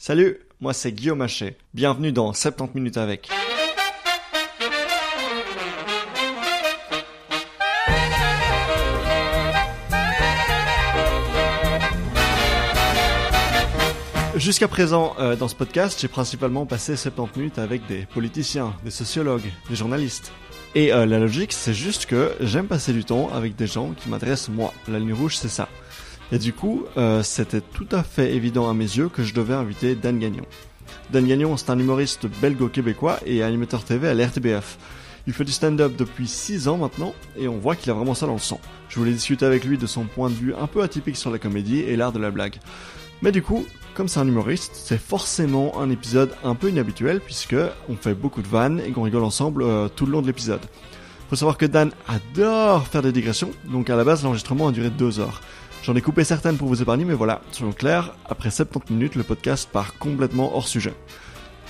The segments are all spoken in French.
Salut, moi c'est Guillaume Machet. Bienvenue dans 70 minutes avec. Jusqu'à présent, euh, dans ce podcast, j'ai principalement passé 70 minutes avec des politiciens, des sociologues, des journalistes. Et euh, la logique, c'est juste que j'aime passer du temps avec des gens qui m'adressent moi. La ligne rouge, c'est ça. Et du coup, euh, c'était tout à fait évident à mes yeux que je devais inviter Dan Gagnon. Dan Gagnon, c'est un humoriste belgo-québécois et animateur TV à l'RTBF. Il fait du stand-up depuis 6 ans maintenant et on voit qu'il a vraiment ça dans le sang. Je voulais discuter avec lui de son point de vue un peu atypique sur la comédie et l'art de la blague. Mais du coup, comme c'est un humoriste, c'est forcément un épisode un peu inhabituel puisque on fait beaucoup de vannes et qu'on rigole ensemble euh, tout le long de l'épisode. Faut savoir que Dan adore faire des digressions, donc à la base l'enregistrement a duré 2 heures. J'en ai coupé certaines pour vous épargner, mais voilà, soyons clair, après 70 minutes, le podcast part complètement hors sujet.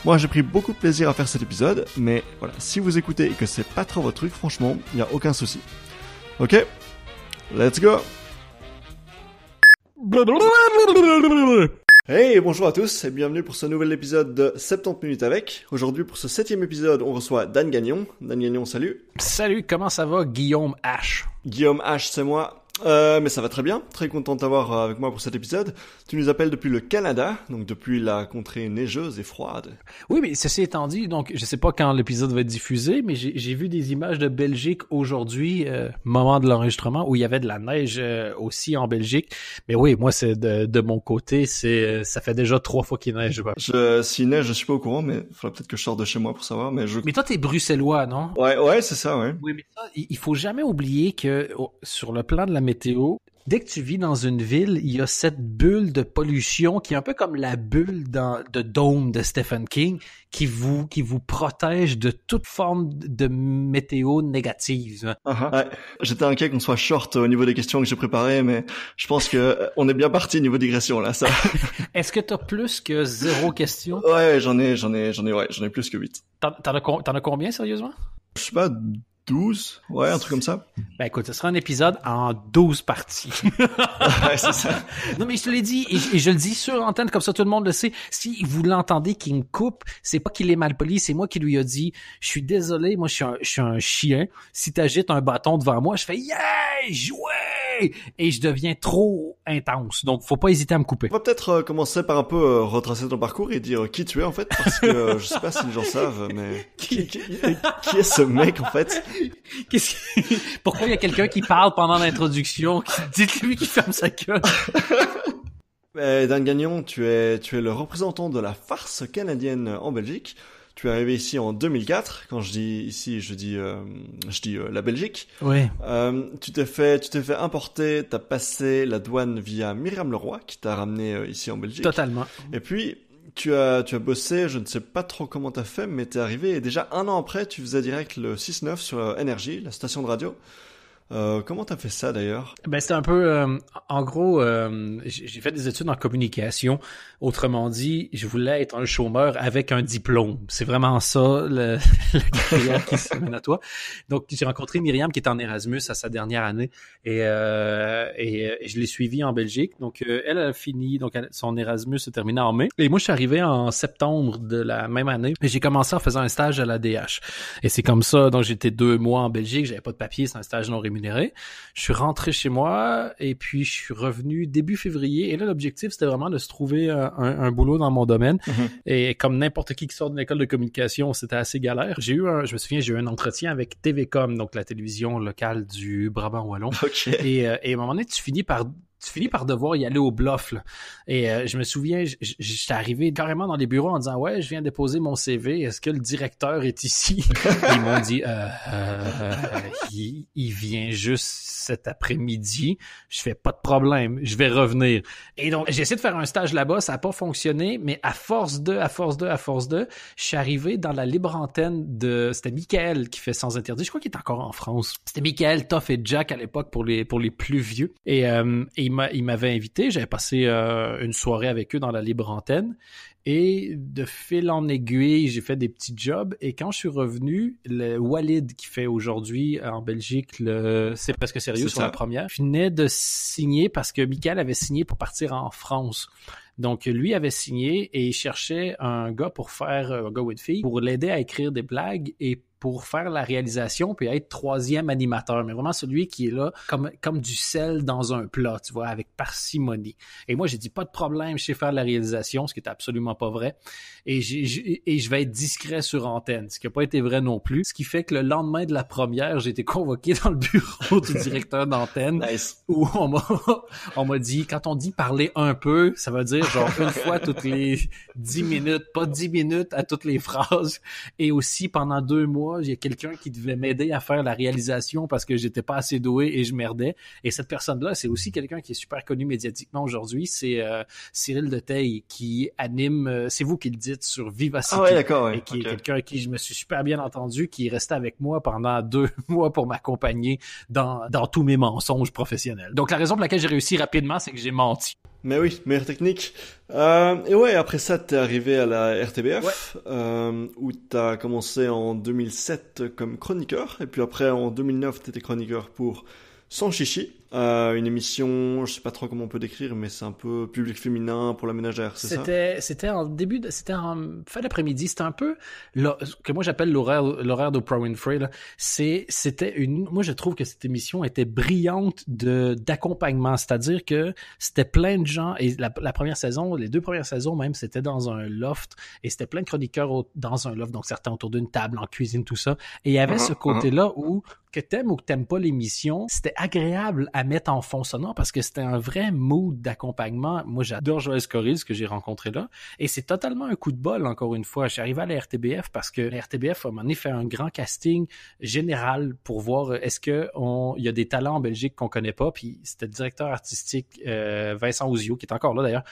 Moi, j'ai pris beaucoup de plaisir à faire cet épisode, mais voilà, si vous écoutez et que c'est pas trop votre truc, franchement, il a aucun souci. Ok Let's go Hey, bonjour à tous et bienvenue pour ce nouvel épisode de 70 minutes avec. Aujourd'hui, pour ce septième épisode, on reçoit Dan Gagnon. Dan Gagnon, salut. Salut, comment ça va, Guillaume H Guillaume H, c'est moi. Euh, mais ça va très bien, très content de t'avoir euh, avec moi pour cet épisode. Tu nous appelles depuis le Canada, donc depuis la contrée neigeuse et froide. Oui, mais ceci étant dit, donc je sais pas quand l'épisode va être diffusé, mais j'ai vu des images de Belgique aujourd'hui, euh, moment de l'enregistrement, où il y avait de la neige euh, aussi en Belgique. Mais oui, moi c'est de, mon côté, c'est ça fait déjà trois fois qu'il neige. Je, si neige, je suis pas au courant, mais il faudra peut-être que je sorte de chez moi pour savoir. Mais je. Mais toi t'es bruxellois, non Ouais, ouais, c'est ça, ouais. Oui, mais ça, il faut jamais oublier que sur le plan de la météo. Dès que tu vis dans une ville, il y a cette bulle de pollution qui est un peu comme la bulle de dôme de Stephen King qui vous, protège de toute forme de météo négative. Ah, ah. J'étais inquiet qu'on soit short au niveau des questions que j'ai préparées, mais je pense qu'on euh, est bien parti au niveau digression là. Ça. Est-ce que tu as plus que zéro question Ouais, j'en ai, j'en ai, j'en ai, ouais, j'en ai plus que huit. T'en en as combien sérieusement Je sais pas, 12, ouais, un truc comme ça. Ben écoute, ce sera un épisode en 12 parties. c'est ça. Non, mais je te l'ai dit, et je, le dis sur antenne, comme ça tout le monde le sait, si vous l'entendez qui me coupe, c'est pas qu'il est mal poli, c'est moi qui lui ai dit, je suis désolé, moi je suis un, chien, si t'agites un bâton devant moi, je fais « Yeah! Jouer! » et je deviens trop intense. Donc, faut pas hésiter à me couper. On va peut-être euh, commencer par un peu euh, retracer ton parcours et dire qui tu es en fait, parce que euh, je sais pas si les gens savent, mais qui, est ce mec en fait Pourquoi il y a quelqu'un qui parle pendant l'introduction Dites-lui qui ferme sa gueule. Eh, Dan Gagnon, tu es, tu es le représentant de la farce canadienne en Belgique. Tu es arrivé ici en 2004. Quand je dis ici, je dis, euh, je dis euh, la Belgique. Oui. Euh, tu t'es fait, tu t'es fait importer. T'as passé la douane via Myriam Leroy, qui t'a ramené euh, ici en Belgique. Totalement. Et puis tu as, tu as bossé. Je ne sais pas trop comment tu as fait, mais tu es arrivé et déjà un an après, tu faisais direct le 6-9 sur Énergie, la station de radio. Euh, comment t'as fait ça d'ailleurs Ben c'était un peu, euh, en gros, euh, j'ai fait des études en communication. Autrement dit, je voulais être un chômeur avec un diplôme. C'est vraiment ça le, carrière qui se mène à toi. Donc j'ai rencontré Myriam qui est en Erasmus à sa dernière année et, euh, et, et je l'ai suivie en Belgique. Donc elle a fini, donc son Erasmus se terminé en mai et moi je suis arrivé en septembre de la même année et j'ai commencé en faisant un stage à la DH. Et c'est comme ça, donc j'étais deux mois en Belgique, j'avais pas de papier, c'est un stage non rémunéré je suis rentré chez moi et puis je suis revenu début février. Et là, l'objectif, c'était vraiment de se trouver euh, un, boulot dans mon domaine. Mhm. Et comme n'importe qui qui sort de l'école de communication, c'était assez galère. J'ai eu je me souviens, j'ai eu un entretien avec TVcom, donc la télévision locale du Brabant Wallon. Et, euh, et à un moment donné, tu finis par tu finis par devoir y aller au bluff. Là. Et euh, je me souviens, j'étais arrivé carrément dans les bureaux en disant Ouais, je viens déposer mon CV, est-ce que le directeur est ici? Ils m'ont dit euh, euh il, vient juste cet après-midi. Je fais pas de problème, je vais revenir. Et donc, j'ai essayé de faire un stage là-bas, ça n'a pas fonctionné, mais à force de, à force de, à force de, je suis arrivé dans la libre antenne de. C'était Michael qui fait sans interdit. Je crois qu'il est encore en France. C'était Michael, Toff et Jack à l'époque pour les pour les plus vieux. Et, euh, et il m'avait invité, j'avais passé euh, une soirée avec eux dans la libre antenne et de fil en aiguille, j'ai fait des petits jobs et quand je suis revenu, le Walid qui fait aujourd'hui euh, en Belgique le c'est presque sérieux sur la première, venait de signer parce que Michael avait signé pour partir en France. Donc, lui avait signé et il cherchait un gars pour faire, euh, un gars ou fille, pour l'aider à écrire des blagues et pour faire la réalisation puis être troisième animateur, mais vraiment celui qui est là comme, comme du sel dans un plat, tu vois, avec parcimonie. Et moi, j'ai dit pas de problème, je sais faire la réalisation, ce qui est absolument pas vrai. Et, j et je vais être discret sur antenne, ce qui n'a pas été vrai non plus. Ce qui fait que le lendemain de la première, j'ai été convoqué dans le bureau du directeur d'antenne où on m'a, on m'a dit, quand on dit parler un peu, ça veut dire genre une fois toutes les dix minutes, pas dix minutes à toutes les phrases et aussi pendant deux mois il y a quelqu'un qui devait m'aider à faire la réalisation parce que j'étais pas assez doué et je merdais. Et cette personne-là, c'est aussi quelqu'un qui est super connu médiatiquement aujourd'hui. C'est euh, Cyril Cyril Deteil qui anime, euh, c'est vous qui le dites sur Vivacity. Ah oui, d'accord. Et qui est quelqu'un qui je me suis super bien entendu, qui est resté avec moi pendant deux mois pour m'accompagner dans, dans tous mes mensonges professionnels. Donc la raison pour laquelle j'ai réussi rapidement, c'est que j'ai menti. Mais oui, meilleure technique. Euh, et ouais, après ça, t'es arrivé à la RTBF, euh, où t'as commencé en 2007 comme chroniqueur, et puis après en 2009, t'étais chroniqueur pour Sans Chichi. Euh, une émission, je sais pas trop comment on peut décrire, mais c'est un peu public féminin pour la ménagère, c'est ça C'était en début, c'était en fin d'après-midi, c'était un peu ce que moi j'appelle l'horaire l'horaire de Pro Winfrey. C'était une, moi je trouve que cette émission était brillante de d'accompagnement, c'est-à-dire que c'était plein de gens et la, première saison, les deux premières saisons même, c'était dans un loft et c'était plein de chroniqueurs dans un loft, donc certains autour d'une table, en cuisine, tout ça. Et il y avait mmh ce côté-là mmh où que t'aimes ou que t'aimes pas l'émission, c'était agréable à mettre en fond sonore parce que c'était un vrai mood d'accompagnement. Moi, j'adore Joël Coril, que j'ai rencontré là. Et c'est totalement un coup de bol, encore une fois. Je suis arrivé à la RTBF parce que la RTBF, à un moment fait un grand casting général pour voir euh, est-ce que il y a des talents en Belgique qu'on connaît pas. Puis c'était le directeur artistique euh, Vincent Ouzio, qui est encore là d'ailleurs,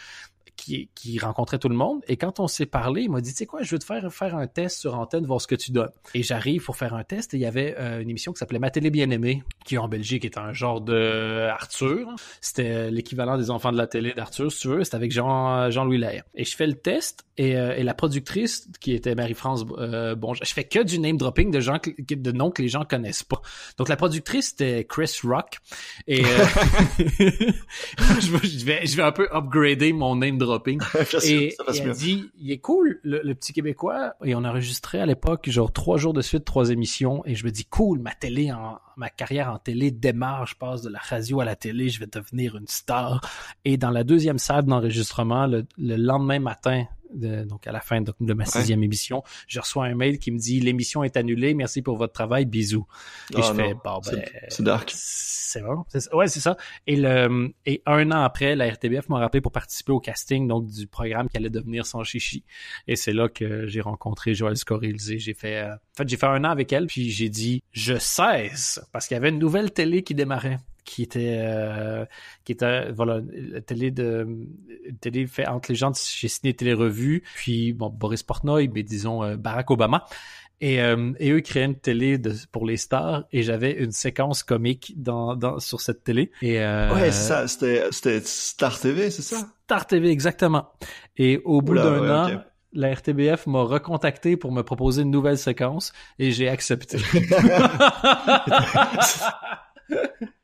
qui, qui, rencontrait tout le monde. Et quand on s'est parlé, il m'a dit, tu sais quoi, je veux te faire faire un test sur antenne, voir ce que tu donnes. Et j'arrive pour faire un test il y avait euh, une émission qui s'appelait Ma télé bien-aimée, qui en Belgique est un genre de Arthur. C'était l'équivalent des enfants de la télé d'Arthur, si tu veux. C'était avec Jean, Jean-Louis Lair. Et je fais le test et, euh, et la productrice, qui était Marie-France, euh, bon, je fais que du name dropping de gens, de noms que les gens connaissent pas. Donc la productrice, c'était Chris Rock. Et je, vais, je vais un peu upgrader mon name dropping. et, dit, il est cool, le, petit Québécois. Et on a enregistré à l'époque, genre, trois jours de suite, trois émissions. Et je me dis, cool, ma télé, en, ma carrière en télé démarre. Je passe de la radio à la télé. Je vais devenir une star. Et dans la deuxième salle d'enregistrement, le lendemain matin, donc à la fin de, ma sixième émission, je reçois un mail qui me dit l'émission est annulée, merci pour votre travail, bisous. Et je ah, fais ben, c'est dark. C'est bon, ouais c'est ça. Et le et un an après, la RTBF m'a rappelé pour participer au casting donc du programme qui allait devenir sans chichi. Et c'est là que j'ai rencontré Joël Scorilzé. J'ai fait euh, en fait j'ai fait un an avec elle puis j'ai dit je cesse parce qu'il y avait une nouvelle télé qui démarrait qui était, euh, qui était voilà, télé de télé fait entre les gens chez Télé Revue, puis bon, Boris Portnoy, mais disons euh, Barack Obama. Et, euh, et, eux créaient une télé de, pour les stars et j'avais une séquence comique dans, dans, sur cette télé. Et, ouais, ça, c'était Star TV, c'est ça? Star TV, exactement. Et au bout d'un an, la RTBF m'a recontacté pour me proposer une nouvelle séquence et j'ai accepté.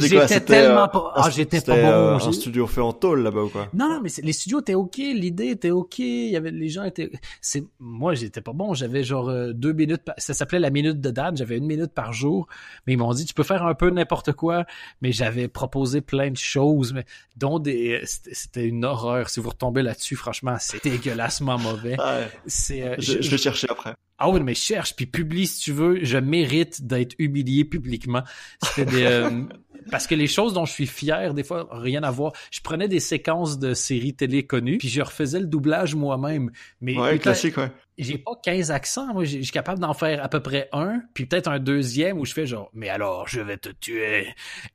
J'étais tellement euh, Ah, j'étais pas bon. un euh, studio fait en tôle là-bas ou quoi Non, non, mais les studios étaient ok, l'idée était ok, il y avait les gens étaient. C'est moi, j'étais pas bon. J'avais genre euh, deux minutes. Ça s'appelait la minute de Dan. J'avais une minute par jour, mais ils m'ont dit tu peux faire un peu n'importe quoi. Mais j'avais proposé plein de choses, mais dont des. C'était une horreur. Si vous retombez là-dessus, franchement, c'était dégueulassement mauvais. je, je vais chercher après. Ah oui, mais cherche, puis publie si tu veux. Je mérite d'être humilié publiquement. C'était des, parce que les choses dont je suis fier, des fois, rien à voir. Je prenais des séquences de séries télé connues, puis je refaisais le doublage moi-même. Mais ouais, classique, ouais. J'ai pas 15 accents, moi, je suis capable d'en faire à peu près un, puis peut-être un deuxième où je fais genre, mais alors, je vais te tuer.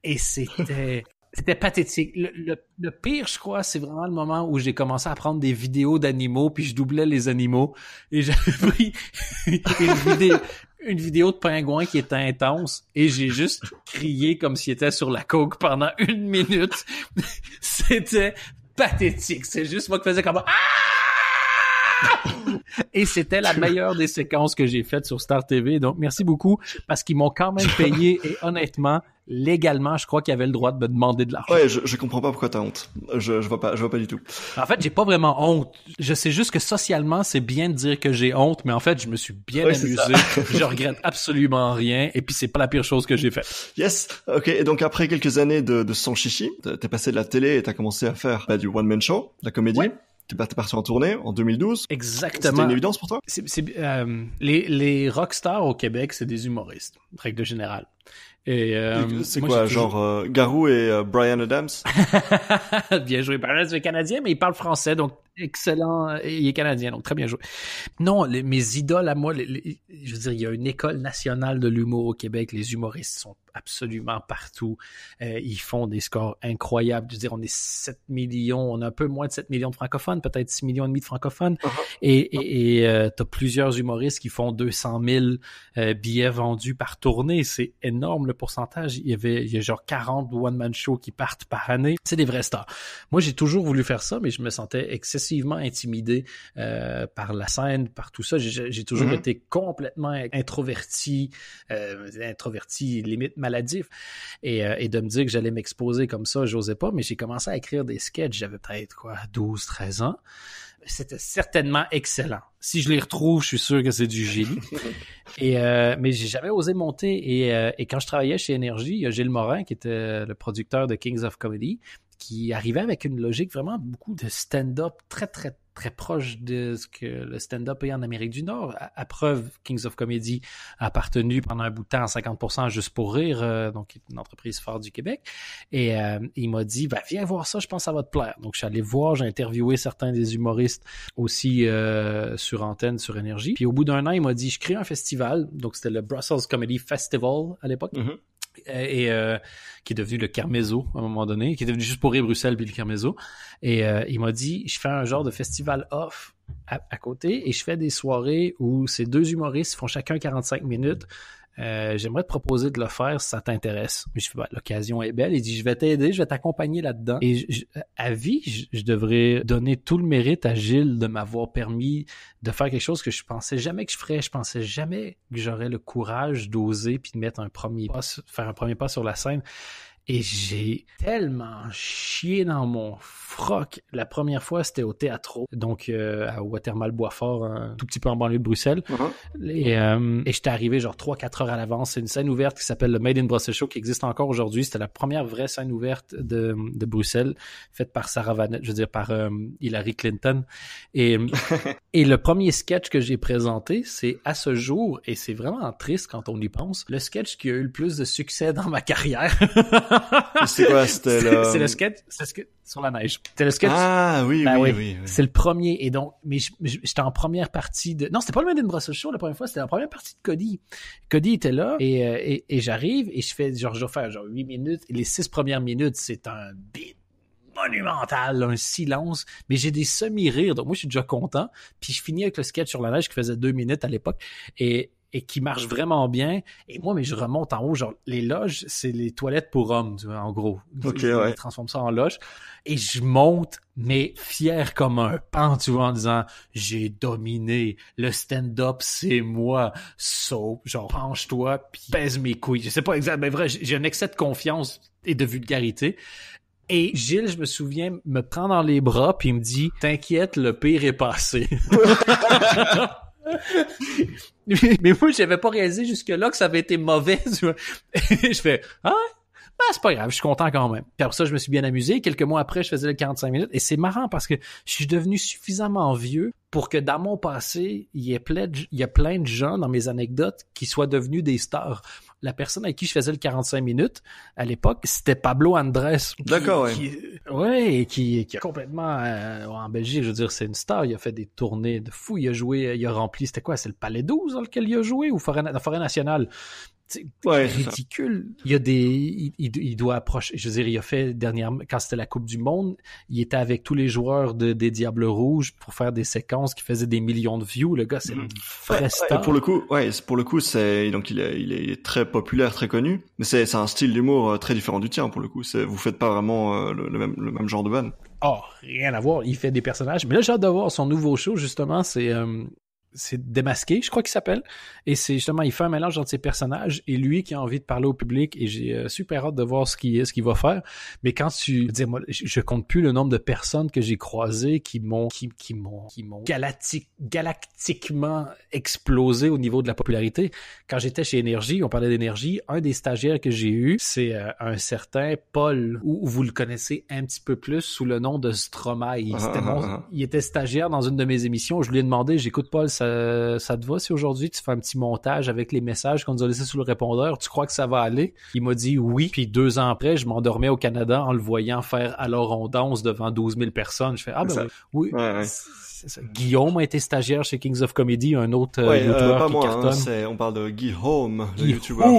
Et c'était. c'était pathétique. Le, pire, je crois, c'est vraiment le moment où j'ai commencé à prendre des vidéos d'animaux, puis je doublais les animaux, et j'avais pris une, une vidéo de pingouin qui était intense et j'ai juste crié comme s'il était sur la coke pendant une minute. C'était pathétique. C'est juste moi qui faisais comme ah! Et c'était la meilleure des séquences que j'ai faites sur Star TV. Donc, merci beaucoup parce qu'ils m'ont quand même payé et honnêtement, légalement, je crois qu'ils avaient le droit de me demander de l'argent. Ouais, je, je comprends pas pourquoi t'as honte. Je, je vois pas, je vois pas du tout. En fait, j'ai pas vraiment honte. Je sais juste que socialement, c'est bien de dire que j'ai honte, mais en fait, je me suis bien amusé. je regrette absolument rien. Et puis, c'est pas la pire chose que j'ai faite. Yes. Ok. Et donc, après quelques années de, de son chichi, t'es passé de la télé et t'as commencé à faire bah, du one man show, la comédie. T'es parti en tournée en 2012. Exactement. C'était une évidence pour toi? Euh, les, les rockstars au Québec, c'est des humoristes, règle générale. Et, euh, c'est quoi, genre euh, Garou et Brian Adams? Bien joué. Brian Adams est canadien, mais il parle français, donc excellent. il est canadien, donc très bien joué. Non, mes idoles à moi, je veux dire, il y a une école nationale de l'humour au Québec. Les humoristes sont absolument partout. Euh, ils font des scores incroyables. Je veux dire, on est 7 millions, on a un peu moins de 7 millions de francophones, peut-être 6 millions et demi de francophones. Uh-huh. Et tu euh, as plusieurs humoristes qui font 200 000 euh, billets vendus par tournée. C'est énorme le pourcentage. Il y avait il y a genre 40 one-man shows qui partent par année. C'est des vrais stars. Moi, j'ai toujours voulu faire ça, mais je me sentais excessivement intimidé euh, par la scène, par tout ça. J'ai toujours mhm. été complètement introverti, euh, introverti, limite maladif. Euh, et, de me dire que j'allais m'exposer comme ça, j'osais pas, mais j'ai commencé à écrire des sketchs, j'avais peut-être quoi, 12, 13 ans. C'était certainement excellent. Si je les retrouve, je suis sûr que c'est du génie. Et mais j'ai jamais osé monter. Et, et quand je travaillais chez Énergie, il y a Gilles Morin qui était le producteur de Kings of Comedy qui arrivait avec une logique vraiment beaucoup de stand-up très, très, très proche de ce que le stand-up est en Amérique du Nord. À, preuve, Kings of Comedy a appartenu pendant un bout de temps à 50% juste pour rire, euh, donc une entreprise forte du Québec. Et euh, il m'a dit, bah, viens voir ça, je pense que ça va te plaire. Donc je suis allé voir, j'ai interviewé certains des humoristes aussi euh, sur antenne, sur énergie. Puis au bout d'un an, il m'a dit, je crée un festival. Donc c'était le Brussels Comedy Festival à l'époque. Mm-hmm et euh, qui est devenu le Carmezo à un moment donné, qui est devenu juste pour Bruxelles puis le Carmezo. Et euh, il m'a dit, je fais un genre de festival off à, à, côté et je fais des soirées où ces deux humoristes font chacun 45 minutes euh, j'aimerais te proposer de le faire si ça t'intéresse. Je ben, l'occasion est belle. Il dit, je vais t'aider, je vais t'accompagner là-dedans. Et à vie, je, devrais donner tout le mérite à Gilles de m'avoir permis de faire quelque chose que je pensais jamais que je ferais. Je pensais jamais que j'aurais le courage d'oser puis de mettre un premier pas, faire un premier pas sur la scène. Et j'ai tellement chié dans mon froc. La première fois, c'était au théâtre, donc euh, à Watermal-Boisfort, un tout petit peu en banlieue de Bruxelles. Uh-huh. Euh, et, j'étais arrivé genre 3-4 heures à l'avance. C'est une scène ouverte qui s'appelle le Made in Brussels Show, qui existe encore aujourd'hui. C'était la première vraie scène ouverte de, de Bruxelles, faite par Sarah Vanette, je veux dire par euh, Hillary Clinton. Et, et le premier sketch que j'ai présenté, c'est à ce jour, et c'est vraiment triste quand on y pense, le sketch qui a eu le plus de succès dans ma carrière. c'est quoi c'était C'est le sketch c'est sur la neige. C'est le skate. Ah ben oui, oui, oui, oui, C'est le premier et donc mais j'étais en première partie de Non, c'était pas le Made in Brussels show la première fois, c'était la première partie de Cody. Cody était là et, euh, j'arrive et je fais genre je dois genre 8 minutes et les 6 premières minutes, c'est un beat monumental, un silence, mais j'ai des semi-rires, donc moi je suis déjà content. Puis je finis avec le sketch sur la neige qui faisait deux minutes à l'époque. Et, et qui marche vraiment bien. Et moi, mais je remonte en haut, genre les loges, c'est les toilettes pour hommes, tu vois, en gros. Ok, je transforme ça en loge. Et je monte, mais fier comme un pan, tu vois, en disant j'ai dominé, le stand-up, c'est moi. Saut. so, genre range toi puis pèse mes couilles. Je sais pas exactement, mais vrai, j'ai un excès de confiance et de vulgarité. Et Gilles, je me souviens, me prend dans les bras puis il me dit T'inquiète, le pire est passé. mais, moi, j'avais pas réalisé jusque-là que ça avait été mauvais. je fais, ah, ben, c'est pas grave, je suis content quand même. Puis après ça, je me suis bien amusé. Quelques mois après, je faisais le 45 minutes. Et c'est marrant parce que je suis devenu suffisamment vieux pour que dans mon passé, il y ait il y a plein de gens dans mes anecdotes qui soient devenus des stars la personne avec qui je faisais le 45 minutes à l'époque, c'était Pablo Andrés. D'accord, oui. Oui, qui, qui complètement euh, en Belgique, je veux dire, c'est une star. Il a fait des tournées de fou. Il a joué, il a rempli, c'était quoi, c'est le Palais 12 dans lequel il a joué ou la Forêt Nationale? C'est ridicule. Il y a des, il, doit approcher. Je veux dire, il a fait dernière quand c'était la Coupe du Monde, il était avec tous les joueurs de, des Diables Rouges pour faire des séquences qui faisaient des millions de views. Le gars, c'est mm. Pour le coup, ouais, pour le coup, c'est donc il est, très populaire, très connu, mais c'est un style d'humour euh, très différent du tien pour le coup. Vous faites pas vraiment euh, le, même, genre de van. Oh, ah, rien à voir. Il fait des personnages. Mais là, j'ai hâte de voir son nouveau show, justement. C'est euh, c'est démasqué, je crois qu'il s'appelle. Et c'est justement, il fait un mélange entre ses personnages et lui qui a envie de parler au public. Et j'ai euh, super hâte de voir ce qu'il ce qu'il va faire. Mais quand tu dis, moi, je compte plus le nombre de personnes que j'ai croisées qui m'ont qui, qui m'ont qui m'ont galactiquement explosé au niveau de la popularité. Quand j'étais chez Énergie, on parlait d'énergie. Un des stagiaires que j'ai eu, c'est euh, un certain Paul, ou vous le connaissez un petit peu plus sous le nom de Stromae. il était ah, ah, ah, stagiaire dans une de mes émissions. Je lui ai demandé, j'écoute Paul ça, te va si aujourd'hui tu fais un petit montage avec les messages qu'on nous a laissés sous le répondeur, tu crois que ça va aller? Il m'a dit oui, puis deux ans après, je m'endormais au Canada en le voyant faire alors on danse devant 12 000 personnes. Je fais ah ben oui, Guillaume a été stagiaire chez Kings of Comedy, un autre euh, ouais, euh, YouTuber pas moi, hein, on parle de Guillaume, le youtubeur.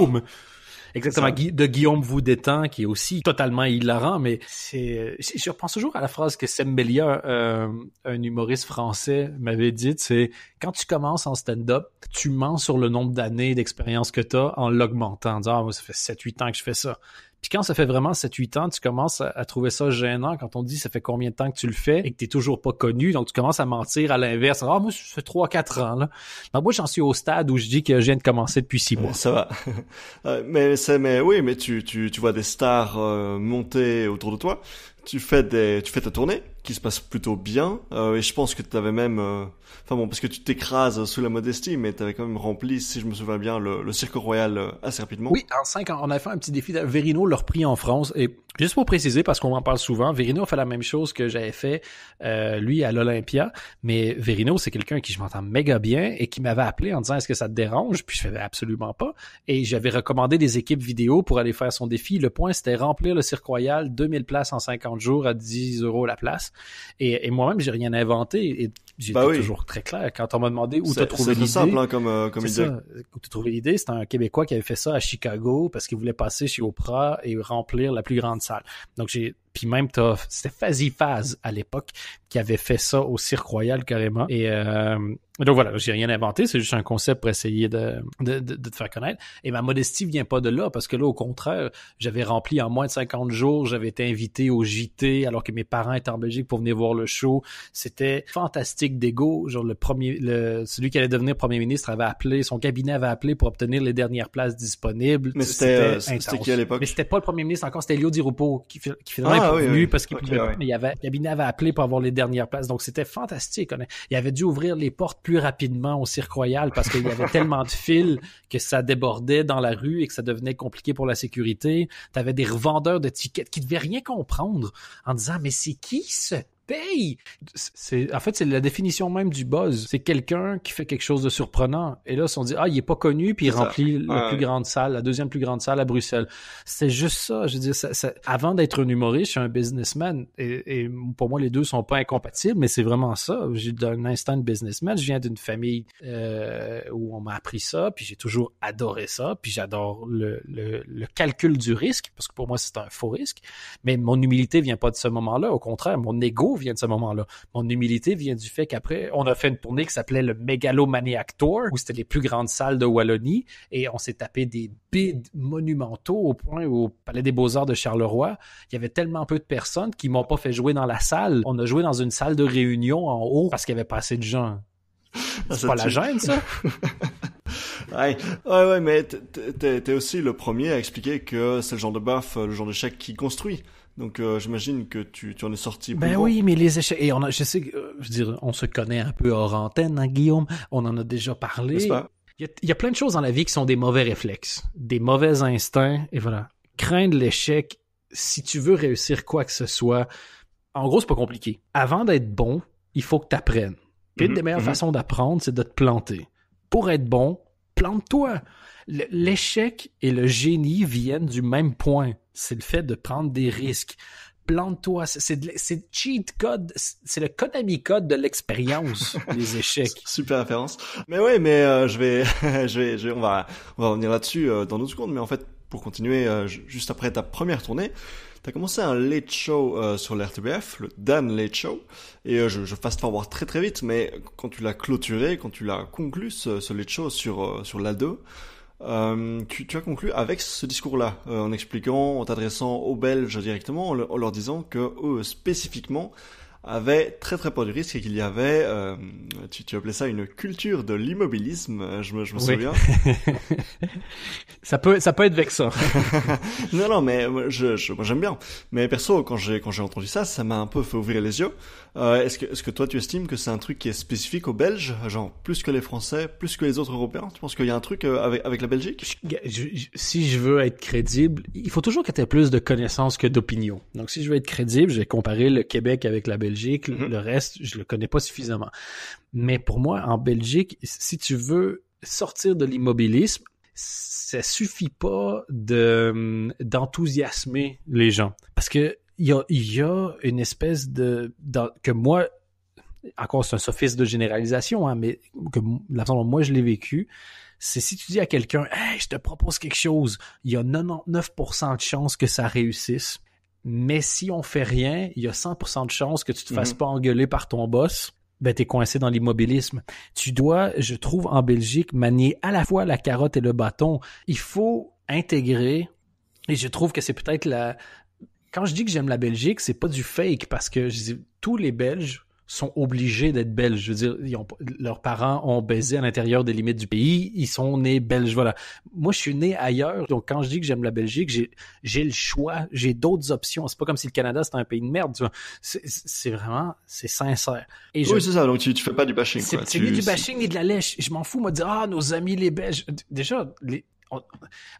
Exactement, de Guillaume Voudétan, qui est aussi totalement hilarant, mais c'est, je repense toujours à la phrase que Sam euh, un humoriste français, m'avait dite, c'est quand tu commences en stand-up, tu mens sur le nombre d'années d'expérience que tu as en l'augmentant, en ah, ça fait 7-8 ans que je fais ça. Puis quand ça fait vraiment 7-8 ans, tu commences à, trouver ça gênant quand on dit ça fait combien de temps que tu le fais et que t'es toujours pas connu. Donc tu commences à mentir à l'inverse. Ah, moi, ça fait 3-4 ans, là. moi, j'en suis au stade où je dis que je viens de commencer depuis 6 mois. Ça va. Euh, mais, mais oui, mais tu, tu, tu vois des stars euh, monter autour de toi. Tu fais des, tu fais ta tournée qui se passe plutôt bien. Euh, et je pense que tu avais même, euh, enfin bon, parce que tu t'écrases sous la modestie, mais tu avais quand même rempli, si je me souviens bien, le, Cirque Royal euh, assez rapidement. Oui, en 5 ans, on a fait un petit défi. Verino leur prix en France. Et juste pour préciser, parce qu'on en parle souvent, Verino a fait la même chose que j'avais fait, lui, à l'Olympia. Mais Verino, c'est quelqu'un qui je m'entends méga bien et qui m'avait appelé en disant est-ce que ça te dérange? Puis je faisais absolument pas. Et j'avais recommandé des équipes vidéo pour aller faire son défi. Le point, c'était remplir le Cirque Royal, 2000 places en 50 jours à 10 euros la place. Et, moi-même, j'ai rien inventé. Et j'étais bah toujours très clair. Quand on m'a demandé où t'as trouvé l'idée. Hein, euh, c'est comme, comme Ça. Où t'as trouvé l'idée, c'est un Québécois qui avait fait ça à Chicago parce qu'il voulait passer chez Oprah et remplir la plus grande salle. Donc, j'ai puis même, c'était Fazy à l'époque qui avait fait ça au Cirque Royal carrément. Et euh, donc voilà, j'ai rien inventé, c'est juste un concept pour essayer de, de, de, de, te faire connaître. Et ma modestie vient pas de là, parce que là, au contraire, j'avais rempli en moins de 50 jours, j'avais été invité au JT alors que mes parents étaient en Belgique pour venir voir le show. C'était fantastique d'ego. Genre le premier, le, celui qui allait devenir premier ministre avait appelé, son cabinet avait appelé pour obtenir les dernières places disponibles. Mais c'était euh, qui à l'époque? Mais c'était pas le premier ministre encore, c'était Lio Di qui, qui finalement ah, ah parce qu'il mais il avait, avait appelé pour avoir les dernières places. Donc, c'était fantastique. Il avait dû ouvrir les portes plus rapidement au Cirque Royal parce qu'il y avait tellement de fils que ça débordait dans la rue et que ça devenait compliqué pour la sécurité. T'avais des revendeurs de tickets qui devaient rien comprendre en disant, mais c'est qui ce Hey, C'est, en fait, c'est la définition même du buzz. C'est quelqu'un qui fait quelque chose de surprenant. Et là, ils si on dit, ah, il est pas connu, puis il remplit la plus grande salle, la deuxième plus grande salle à Bruxelles. C'est juste ça. Je avant d'être un humoriste, je suis un businessman. Et, pour moi, les deux sont pas incompatibles, mais c'est vraiment ça. J'ai un instant de businessman. Je viens d'une famille euh, où on m'a appris ça, puis j'ai toujours adoré ça, puis j'adore le, le calcul du risque, parce que pour moi, c'est un faux risque. Mais mon humilité vient pas de ce moment-là. Au contraire, mon ego vient de ce moment-là. Mon humilité vient du fait qu'après, on a fait une tournée qui s'appelait le Megalomaniac Tour, où c'était les plus grandes salles de Wallonie, et on s'est tapé des bides monumentaux au point où au Palais des Beaux-Arts de Charleroi, il y avait tellement peu de personnes qui m'ont pas fait jouer dans la salle. On a joué dans une salle de réunion en haut parce qu'il y avait pas assez de gens. C'est pas la gêne, ça? ouais, ouais, ouais, mais aussi le premier à expliquer que c'est le genre de baf, le genre d'échec qui construit. Donc euh, j'imagine que tu, en es sorti. Ben oui, mais les échecs. Et on je sais, euh, je veux dire, on se connaît un peu hors antenne, hein, Guillaume. On en a déjà parlé. Il y, a, plein de choses dans la vie qui sont des mauvais réflexes, des mauvais instincts, et voilà. Craindre l'échec, si tu veux réussir quoi que ce soit, en gros, c'est pas compliqué. Avant d'être bon, il faut que tu apprennes. une mhm, des meilleures mhm. façons d'apprendre, c'est de te planter. Pour être bon, plante-toi l'échec et le génie viennent du même point. C'est le fait de prendre des risques. Plante-toi. C'est cheat code. C'est le Konami code de l'expérience, les échecs. Super référence. Mais ouais, mais euh, je, vais, je vais, on va, on va revenir là-dessus euh, dans deux secondes. Mais en fait, pour continuer, euh, juste après ta première tournée, T'as commencé un late show sur l'RTBF, le Dan Late Show, et je, je fast forward très très vite, mais quand tu l'as clôturé, quand tu l'as conclu ce, late show sur sur la euh, tu, tu, as conclu avec ce discours-là, euh, en expliquant, en t'adressant aux Belges directement, en, leur disant que eux spécifiquement avaient très très peu de risques et qu'il y avait, euh, tu, tu, appelais ça une culture de l'immobilisme, je me, je me souviens. ça peut ça peut être vexant. non non mais je, j'aime bien. Mais perso quand j'ai quand j'ai entendu ça, ça m'a un peu fait ouvrir les yeux euh, est-ce que, est-ce que toi tu estimes que c'est un truc qui est spécifique aux Belges, genre plus que les Français, plus que les autres Européens Tu penses qu'il y a un truc euh, avec, la Belgique Si je veux être crédible, il faut toujours que tu aies plus de connaissances que d'opinions. Donc si je veux être crédible, je vais comparer le Québec avec la Belgique, mm-hmm. le reste, je le connais pas suffisamment. Mais pour moi, en Belgique, si tu veux sortir de l'immobilisme, ça suffit pas de hum, d'enthousiasmer les gens parce que il y a, une espèce de... que moi, encore c'est un sophisme de généralisation, hein, mais que la façon dont moi je l'ai vécu, c'est si tu dis à quelqu'un, hey, je te propose quelque chose, il y a 99% de chances que ça réussisse. Mais si on fait rien, il y a 100% de chances que tu te mm-hmm. fasses pas engueuler par ton boss. Ben, t'es coincé dans l'immobilisme. Tu dois, je trouve, en Belgique, manier à la fois la carotte et le bâton. Il faut intégrer, et je trouve que c'est peut-être la, quand je dis que j'aime la Belgique, c'est pas du fake parce que tous les Belges sont obligés d'être belges. Je veux dire, leurs parents ont baisé à l'intérieur des limites du pays, ils sont nés belges. Voilà. Moi, je suis né ailleurs, donc quand je dis que j'aime la Belgique, j'ai le choix, j'ai d'autres options. C'est pas comme si le Canada c'était un pays de merde. C'est vraiment, c'est sincère. oui, c'est ça. Donc tu, fais pas du bashing. C'est ni du bashing ni de la lèche. Je m'en fous. Moi, de dire ah nos amis les Belges. Déjà, les,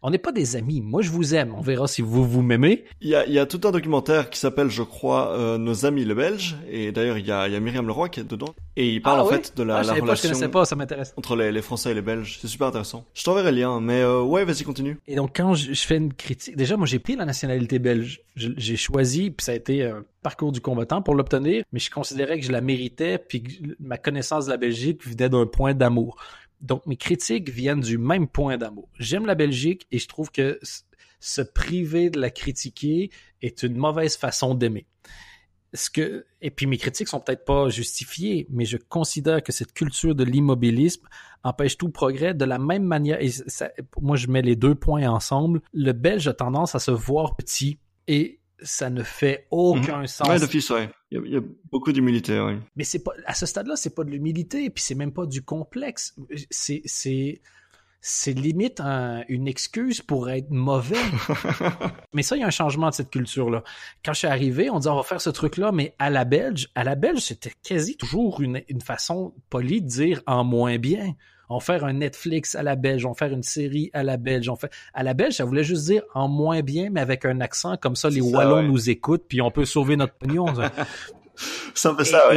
on n'est pas des amis. Moi, je vous aime. On verra si vous vous m'aimez. Il y a, tout un documentaire qui s'appelle, je crois, euh, Nos amis les Belges ». Et d'ailleurs, il y a, y Myriam Leroy qui est dedans. Et il parle ah en fait de la, ah, relation entre les, Français et les Belges. C'est super intéressant. Je t'enverrai le lien, mais euh, ouais, vas-y, continue. Et donc, quand je, je fais une critique, déjà, moi, j'ai pris la nationalité belge. J'ai choisi, puis ça a été un euh, parcours du combattant pour l'obtenir, mais je considérais que je la méritais, puis ma connaissance de la Belgique venait d'un point d'amour. Donc, mes critiques viennent du même point d'amour. J'aime la Belgique et je trouve que se priver de la critiquer est une mauvaise façon d'aimer. Ce que, et puis mes critiques sont peut-être pas justifiées, mais je considère que cette culture de l'immobilisme empêche tout progrès de la même manière. Et moi, je mets les deux points ensemble. Le Belge a tendance à se voir petit et ça ne fait mhm. aucun sens. Il y, a, beaucoup d'humilité, oui. Mais c'est pas, à ce stade-là, c'est pas de l'humilité, et puis c'est même pas du complexe. C'est, c'est, c'est limite une excuse pour être mauvais. mais ça, il y a un changement de cette culture-là. Quand je suis arrivé, on dit on va faire ce truc-là, mais à la Belge, à la Belge, c'était quasi toujours une, une façon polie de dire en moins bien. On va faire un Netflix à la belge, on va faire une série à la belge. fait... À la belge, ça voulait juste dire en moins bien, mais avec un accent, comme ça les Wallons nous écoutent, puis on peut sauver notre pognon. Ça ça,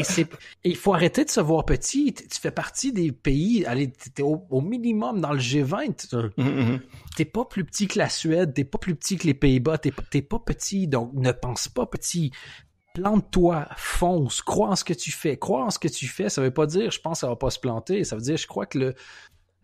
il faut arrêter de se voir petit. Tu, fais partie des pays, allez, t'es au, minimum dans le G20. Mmh, mmh, mmh. T'es pas plus petit que la Suède, t'es pas plus petit que les Pays-Bas, t'es pas petit. Donc, ne pense pas petit plante-toi, fonce, crois en ce que tu fais. Crois en ce que tu fais, ça veut pas dire je pense que ça va pas se planter. Ça veut dire je crois que le,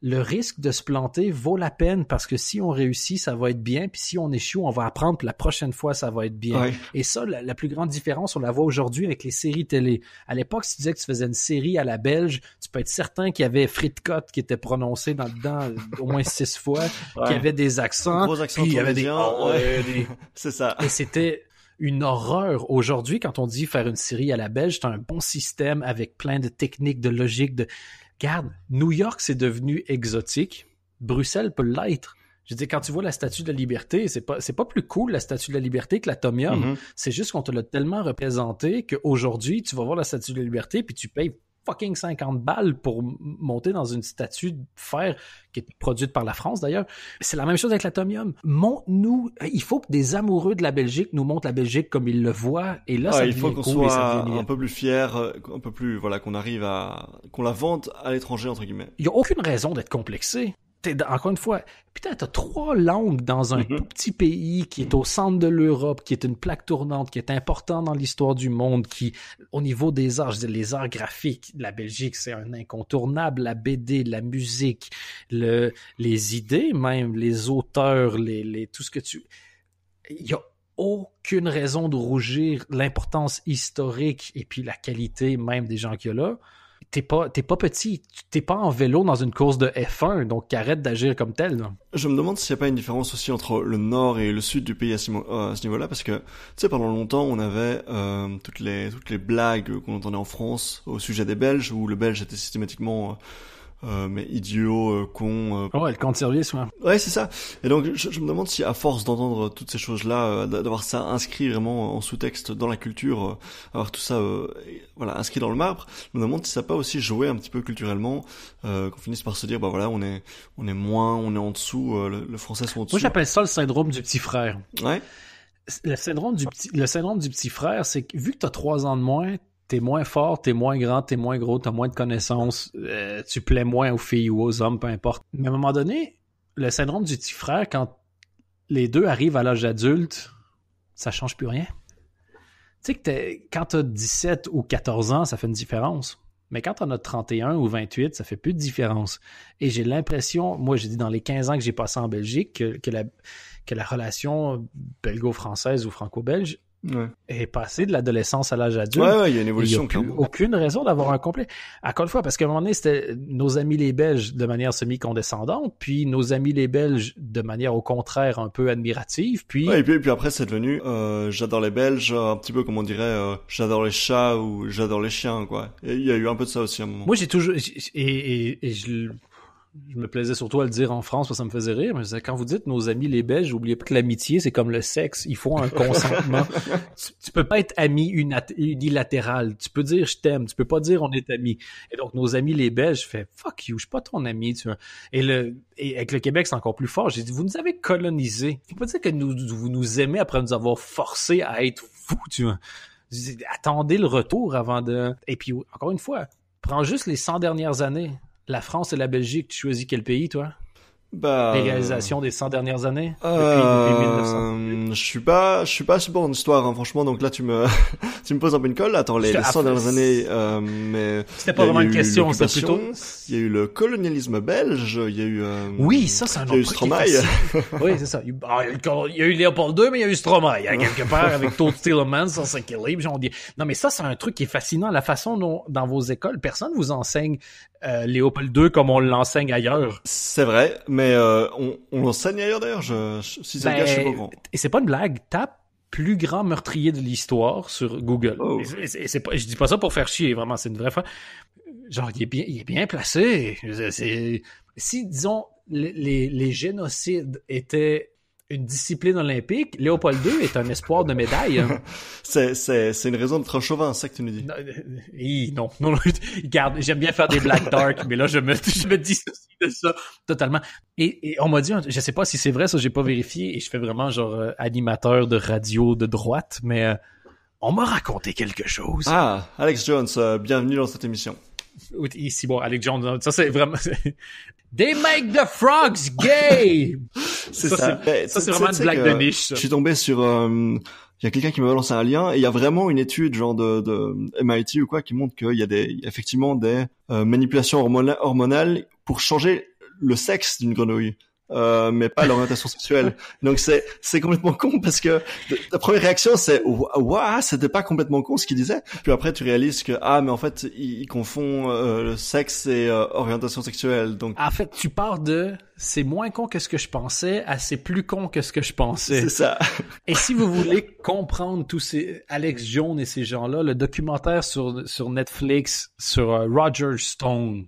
le risque de se planter vaut la peine parce que si on réussit, ça va être bien. Puis si on échoue, on va apprendre que la prochaine fois, ça va être bien. Et ça, la, plus grande différence, on la voit aujourd'hui avec les séries télé. À l'époque, si tu disais que tu faisais une série à la belge, tu peux être certain qu'il y avait Fritkot qui était prononcé dans dedans au moins six fois, qu'il y avait des accents, il y avait ah, des... C'est ça. Et c'était une horreur. Aujourd'hui, quand on dit faire une série à la belge, c'est un bon système avec plein de techniques, de logique, de... Garde, New York, c'est devenu exotique. Bruxelles peut l'être. Je dis quand tu vois la Statue de la Liberté, c'est pas c'est pas plus cool la Statue de la Liberté que l'atomium. Mm-hmm. C'est juste qu'on te l'a tellement représenté qu'aujourd'hui, tu vas voir la Statue de la Liberté puis tu payes fucking 50 balles pour monter dans une statue de fer qui est produite par la France d'ailleurs. C'est la même chose avec l'atomium. Montre-nous, euh, il faut que des amoureux de la Belgique nous montrent la Belgique comme ils le voient et là ah, il faut qu'on soit un peu plus fier, euh, un peu plus voilà qu'on arrive à qu'on la vente à l'étranger entre guillemets. Il y a aucune raison d'être complexé encore une fois, putain, t'as trois langues dans un mm-hmm. tout petit pays qui est au centre de l'Europe, qui est une plaque tournante, qui est importante dans l'histoire du monde, qui, au niveau des arts, je les arts graphiques, la Belgique, c'est un incontournable, la BD, la musique, le, les idées même, les auteurs, les, les tout ce que tu... Il y a aucune raison de rougir l'importance historique et puis la qualité même des gens qu'il y a là t'es pas, pas petit, t'es pas en vélo dans une course de F1, donc arrête d'agir comme tel. Je me demande s'il n'y a pas une différence aussi entre le nord et le sud du pays à ce, euh, niveau-là, parce que, tu sais, pendant longtemps, on avait euh, toutes, les, toutes les blagues qu'on entendait en France au sujet des Belges, où le Belge était systématiquement... Euh, euh, mais idiot, euh, con. Euh... Ah ouais, le compte service, ouais. c'est ça. Et donc, je, je, me demande si, à force d'entendre toutes ces choses-là, euh, d'avoir ça inscrit vraiment en sous-texte dans la culture, avoir tout ça, voilà, inscrit dans le marbre, je me demande si ça peut pas aussi jouer un petit peu culturellement, qu'on finisse par se dire, bah voilà, on est, on est moins, on est en dessous, le, français sont en dessous. Moi, j'appelle ça le syndrome du petit frère. Ouais. Le syndrome du petit, le syndrome du petit frère, c'est que vu que t'as trois ans de moins, t'es moins fort, t'es moins grand, t'es moins gros, t'as moins de connaissances, euh, tu plais moins aux filles ou aux hommes, peu importe. Mais à un moment donné, le syndrome du petit frère, quand les deux arrivent à l'âge adulte, ça change plus rien. Tu sais que quand t'as 17 ou 14 ans, ça fait une différence. Mais quand on as 31 ou 28, ça fait plus de différence. Et j'ai l'impression, moi j'ai dit dans les 15 ans que j'ai passé en Belgique, que la relation belgo-française ou franco-belge et passer de l'adolescence à l'âge adulte. il y a une évolution. aucune raison d'avoir un complet. À une fois, parce qu'à un moment donné, c'était nos amis les Belges de manière semi-condescendante, puis nos amis les Belges de manière au contraire un peu admirative, puis. et puis, puis après, c'est devenu, euh, j'adore les Belges, un petit peu comme on dirait, euh, j'adore les chats ou j'adore les chiens, quoi. Et il y a eu un peu de ça aussi à un moment. Moi, j'ai toujours, et je, je me plaisais surtout à le dire en France, parce que ça me faisait rire, mais quand vous dites nos amis les Belges, oubliez pas que l'amitié, c'est comme le sexe, il faut un consentement. tu, peux pas être ami unilatéral. Tu peux dire je t'aime, tu peux pas dire on est amis. Et donc nos amis les Belges, fais « fuck you, je suis pas ton ami. Tu et, le, et avec le Québec, c'est encore plus fort. J'ai dit, vous nous avez colonisés. Faut pas dire que vous nous aimez après nous avoir forcé à être vous, tu vois. Attendez le retour avant de... Et puis, encore une fois, prends juste les 100 dernières années la France et la Belgique, tu choisis quel pays, toi? bah, légalisation des 100 dernières années depuis, 1900. Euh, je suis pas, je suis pas super en histoire, hein, franchement. Donc là, tu me, tu me poses un peu une colle. Attends, les, 100 dernières années, euh, mais c'était pas vraiment une question, c'était plutôt. Il y a eu le colonialisme belge, il y a eu. Euh, oui, ça, c'est un autre. Il y a eu Stromae. oui, c'est ça. Ah, il y a eu Léopold II, mais il y a eu Stromae quelque part avec Todd Tillemans, sans s'équilibre. dit... Non, mais ça, c'est un truc qui est fascinant. La façon dont dans vos écoles, personne vous enseigne Léopold II comme on l'enseigne ailleurs. C'est vrai, mais euh, on, on l'enseigne ailleurs d'ailleurs, je, si ça gâche, le je pas ben, Et c'est pas une blague, tape plus grand meurtrier de l'histoire sur Google. Oh. c'est pas, je dis pas ça pour faire chier, vraiment, c'est une vraie fois. Genre, il est bien, il est bien placé. si, disons, les, les génocides étaient une discipline olympique, Léopold II est un espoir de médaille. Hein. c'est, une raison de trop ça que tu nous dis. Non, euh, non, non, j'aime bien faire des black dark, mais là, je me, dissocie de ça totalement. Et, on m'a dit, je sais pas si c'est vrai, ça, j'ai pas vérifié, et je fais vraiment genre euh, animateur de radio de droite, mais euh, on m'a raconté quelque chose. Ah, Alex Jones, bienvenue dans cette émission. Ici, bon, Alex Jones, ça c'est vraiment « They make the frogs gay! c'est ça. c'est vraiment une blague de niche. Je suis tombé sur, euh, il y a quelqu'un qui m'a lancé un lien et il y a vraiment une étude genre de, de MIT ou quoi qui montre qu'il y a des, effectivement des euh, manipulations hormonales pour changer le sexe d'une grenouille. Euh, mais pas l'orientation sexuelle. Donc c'est c'est complètement con parce que ta première réaction c'est waouh c'était pas complètement con ce qu'il disait. Puis après tu réalises que ah mais en fait il, il confond euh, le sexe et euh, orientation sexuelle. Donc en fait tu pars de c'est moins con que ce que je pensais à c'est plus con que ce que je pensais. C'est ça. et si vous voulez comprendre tous ces Alex Jones et ces gens-là, le documentaire sur sur Netflix sur euh, Roger Stone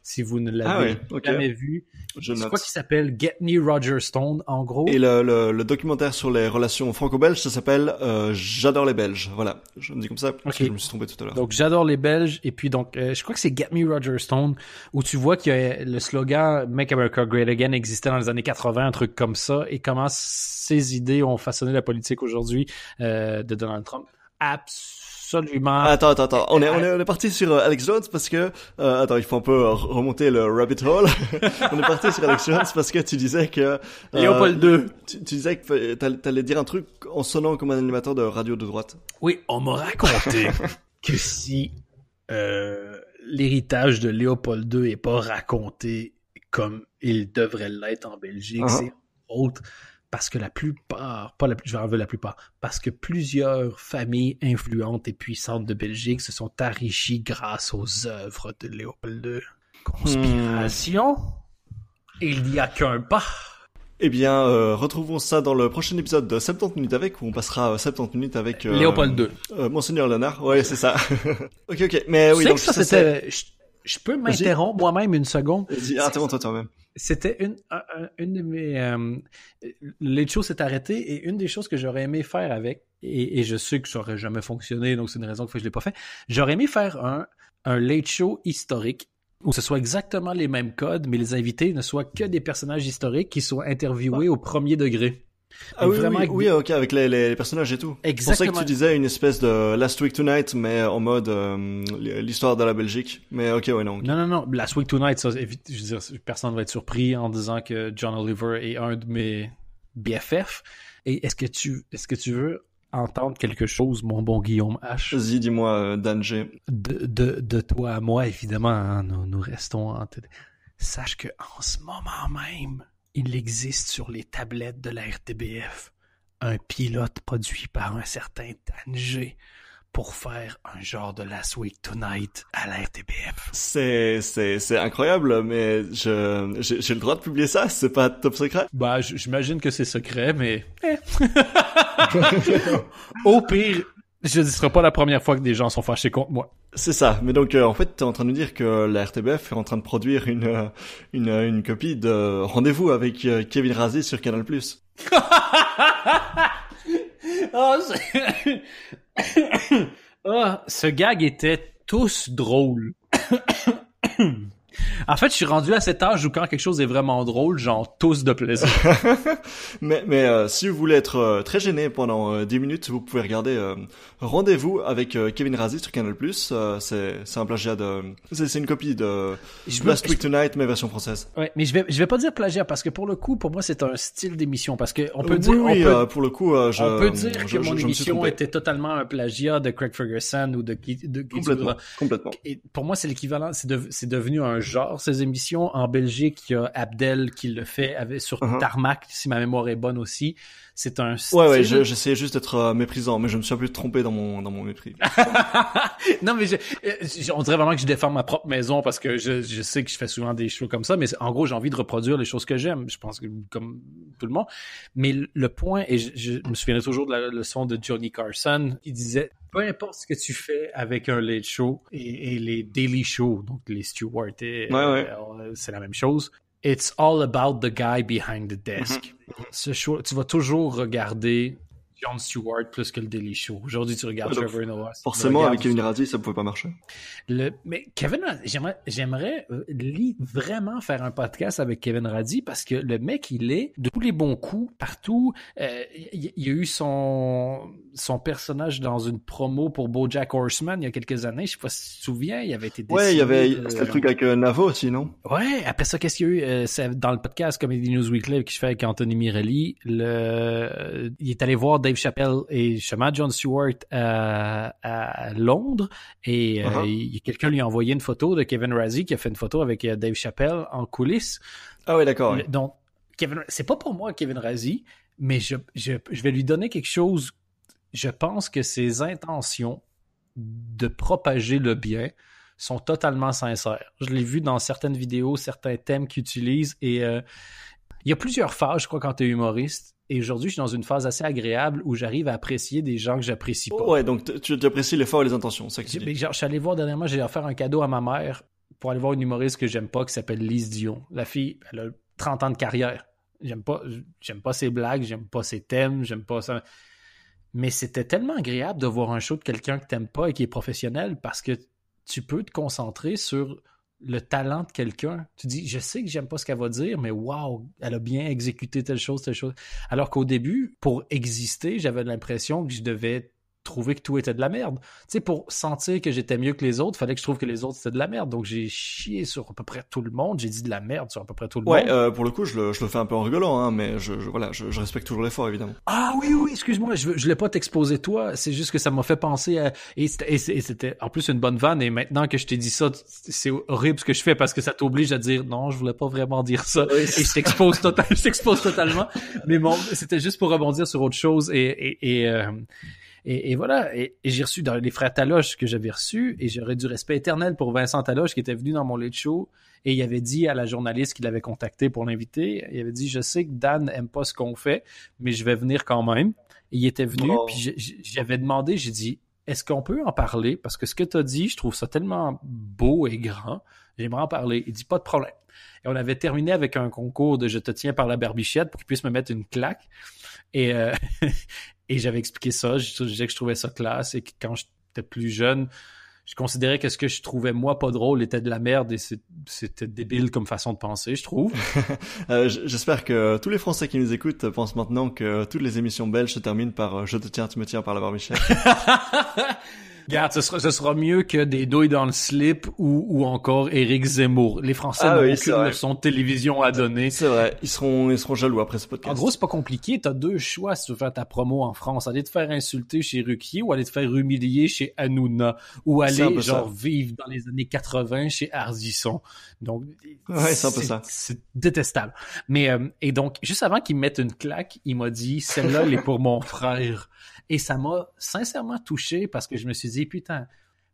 si vous ne l'avez ah jamais vu. Je crois quoi qui s'appelle Get Me Roger Stone, en gros. Et le, le, le documentaire sur les relations franco-belges, ça s'appelle euh, J'adore les Belges. Voilà, je me dis comme ça parce je me suis trompé tout à l'heure. Donc J'adore les Belges, et puis donc euh, je crois que c'est Get Me Roger Stone, où tu vois a le slogan Make America Great Again existait dans les années 80, un truc comme ça, et comment ces idées ont façonné la politique aujourd'hui euh, de Donald Trump. Absolument absolument. Attends, attends, attends. On est, on est, parti sur euh, Alex Jones parce que, euh, attends, il faut un peu euh, remonter le rabbit hole. on est parti sur Alex Jones parce que tu disais que. Léopold II. Tu, disais que t'allais dire un truc en sonnant comme un animateur de radio de droite. Oui, on m'a raconté que si, l'héritage de Léopold II est pas raconté comme il devrait l'être en Belgique, ah. c'est autre parce que la plupart, pas la, je veux la plupart, parce que plusieurs familles influentes et puissantes de Belgique se sont enrichies grâce aux œuvres de Léopold II. Conspiration hmm. Il n'y a qu'un pas. Eh bien, euh, retrouvons ça dans le prochain épisode de 70 minutes avec, où on passera 70 minutes avec... Euh, Léopold II. Euh, Monseigneur Léonard, ouais, c'est ça. ok, ok, mais oui, donc, ça, c'était je peux m'interrompre moi-même une seconde. Ah, toi, toi-même. C'était une, une de mes. Euh, les s'est arrêté et une des choses que j'aurais aimé faire avec, et, je sais que ça aurait jamais fonctionné, donc c'est une raison que je ne l'ai pas fait. J'aurais aimé faire un, un late show historique où ce soit exactement les mêmes codes, mais les invités ne soient que des personnages historiques qui soient interviewés ah. au premier degré. Ah oui, oui, ok, avec les, personnages et tout. Exactement. pour ça que tu disais une espèce de Last Week Tonight, mais en mode euh, l'histoire de la Belgique. Mais ok, ouais, non. Non, non, non, Last Week Tonight, je veux dire, personne ne va être surpris en disant que John Oliver est un de mes BFF. Et est-ce que tu, est-ce que tu veux entendre quelque chose, mon bon Guillaume H. Vas-y, dis-moi, euh, Dan Danger. De, de, de, toi à moi, évidemment, hein, nous, restons en tête. Sache que en ce moment même, il existe sur les tablettes de la RTBF un pilote produit par un certain Tanger pour faire un genre de Last Week Tonight à la RTBF. C'est c'est c'est incroyable, mais je j'ai le droit de publier ça, c'est pas top secret. Bah, j'imagine que c'est secret, mais eh. au pire, je ne sera pas la première fois que des gens sont fâchés contre moi. C'est ça. Mais donc, euh, en fait, tu es en train de nous dire que la RTBF est en train de produire une, euh, une, euh, une copie de Rendez-vous avec Kevin Razé sur Canal+. oh, oh, ce gag était tous drôle. En fait, je suis rendu à cet âge où quand quelque chose est vraiment drôle, j'en tous de plaisir. mais mais euh, si vous voulez être euh, très gêné pendant 10 euh, minutes, vous pouvez regarder Rendez-vous avec Kevin Razi sur Canal+. c'est c'est un plagiat de c'est une copie de Last Week Tonight mais version française. Ouais, mais je vais je vais pas dire plagiat parce que pour le coup, pour moi, c'est un style d'émission parce que on peut dire on peut, pour le coup, je, dire que mon émission était totalement un plagiat de Craig Ferguson ou de, de, de complètement, complètement. Et pour moi, c'est l'équivalent, c'est c'est devenu un genre, ces émissions. En Belgique, il y a Abdel qui le fait sur uh-huh. Tarmac, si ma mémoire est bonne aussi c'est un style... Ouais, ouais, j'essayais juste d'être euh, méprisant, mais je me suis un peu trompé dans mon, dans mon mépris. non, mais je, on dirait vraiment que je défends ma propre maison parce que je, je sais que je fais souvent des choses comme ça, mais en gros, j'ai envie de reproduire les choses que j'aime, je pense que comme tout le monde. Mais le point, et je, me souviens toujours de la leçon de Johnny Carson, qui disait peu importe ce que tu fais avec un late show et, et les daily shows, donc les Stuart, ouais, ouais. Euh, c'est la même chose. It's all about the guy behind the desk. Mm-hmm. Ce tu vas toujours regarder John Stewart plus que le Daily Show. Aujourd'hui, tu regardes Trevor Noah. Forcément, avec Kevin Raddy, ça ne pouvait pas marcher. Mais Kevin, j'aimerais, j'aimerais euh, vraiment faire un podcast avec Kevin radi parce que le mec, il est de tous les bons coups partout. Euh, il, y a eu son, son personnage dans une promo pour BoJack Horseman il y a quelques années. Je sais pas si tu te souviens, il avait été Ouais, il y avait un euh, le truc avec Navo aussi, non? Ouais, après ça, qu'est-ce qu'il y a eu? dans le podcast Comedy News Weekly que je fais avec Anthony Mirelli, il est allé voir Dave Chappelle et justement John Stewart euh, à Londres. Et euh, uh-huh. quelqu'un lui a envoyé une photo de Kevin Razzie qui a fait une photo avec euh, Dave Chappelle en coulisses. Ah oui, d'accord. Donc, Kevin, c'est pas pour moi Kevin Razzie, mais je, vais lui donner quelque chose. Je pense que ses intentions de propager le bien sont totalement sincères. Je l'ai vu dans certaines vidéos, certains thèmes qu'il utilise. et il y a plusieurs phases, je crois, quand tu es humoriste. Et aujourd'hui, je suis dans une phase assez agréable où j'arrive à apprécier des gens que j'apprécie pas. Ouais, donc tu apprécies l'effort et les intentions, ça que ben, je suis allé voir dernièrement, j'ai offert un cadeau à ma mère pour aller voir une humoriste que j'aime pas qui s'appelle Lise Dion. La fille, elle a 30 ans de carrière. J'aime pas, j'aime pas ses blagues, j'aime pas ses thèmes, j'aime pas ça. Mais c'était tellement agréable de voir un show de quelqu'un que t'aimes pas et qui est professionnel parce que tu peux te concentrer sur le talent de quelqu'un. Tu dis, je sais que j'aime pas ce qu'elle va dire, mais waouh, elle a bien exécuté telle chose, telle chose. Alors qu'au début, pour exister, j'avais l'impression que je devais trouver que tout était de la merde. Tu sais, pour sentir que j'étais mieux que les autres, fallait que je trouve que les autres c'était de la merde. Donc j'ai chié sur à peu près tout le monde, j'ai dit de la merde sur à peu près tout le monde. Ouais, euh, pour le coup, je le, je le, fais un peu en rigolant, hein, mais je, je voilà, je, je, respecte toujours l'effort évidemment. Ah oui, oui, excuse-moi, je, je l'ai pas t'exposer toi, c'est juste que ça m'a fait penser à et c'était en plus une bonne vanne et maintenant que je t'ai dit ça, c'est horrible ce que je fais parce que ça t'oblige à dire non, je voulais pas vraiment dire ça et je t'expose totalement, totalement. Mais bon, c'était juste pour rebondir sur autre chose et et, et euh, et, voilà, et, j'ai reçu dans les frères Taloche que j'avais reçu, et j'aurais du respect éternel pour Vincent Taloche qui était venu dans mon de show, et il avait dit à la journaliste qu'il avait contacté pour l'inviter, il avait dit, je sais que Dan aime pas ce qu'on fait, mais je vais venir quand même. il était venu, puis j'avais demandé, j'ai dit, est-ce qu'on peut en parler? Parce que ce que tu as dit, je trouve ça tellement beau et grand. J'aimerais en parler. Il dit pas de problème. Et on avait terminé avec un concours de Je te tiens par la barbichette pour qu'il puisse me mettre une claque. Et, euh, Et j'avais expliqué ça, je, dit que je trouvais ça classe et que quand j'étais plus jeune, je considérais que ce que je trouvais moi pas drôle était de la merde et c'était débile comme façon de penser, je trouve. Euh, j'espère que tous les Français qui nous écoutent pensent maintenant que toutes les émissions belges se terminent par euh, Je te tiens, tu me tiens par la Michel. » Regarde, ce sera, mieux que des douilles dans le slip ou, ou encore Éric Zemmour. Les Français ah n'ont aucune leçon de télévision à donner. C'est vrai, ils seront, ils seront jaloux après ce podcast. En gros, c'est pas compliqué. T'as deux choix si tu veux faire ta promo en France. Aller te faire insulter chez Ruquier ou aller te faire humilier chez Hanouna ou aller genre vivre dans les années 80 chez Ardisson. Donc, ouais, c'est un peu ça. C'est détestable. Mais, euh, et donc, juste avant qu'il mette une claque, il m'a dit, celle-là, elle est pour mon frère. Et ça m'a sincèrement touché parce que je me suis dit, putain,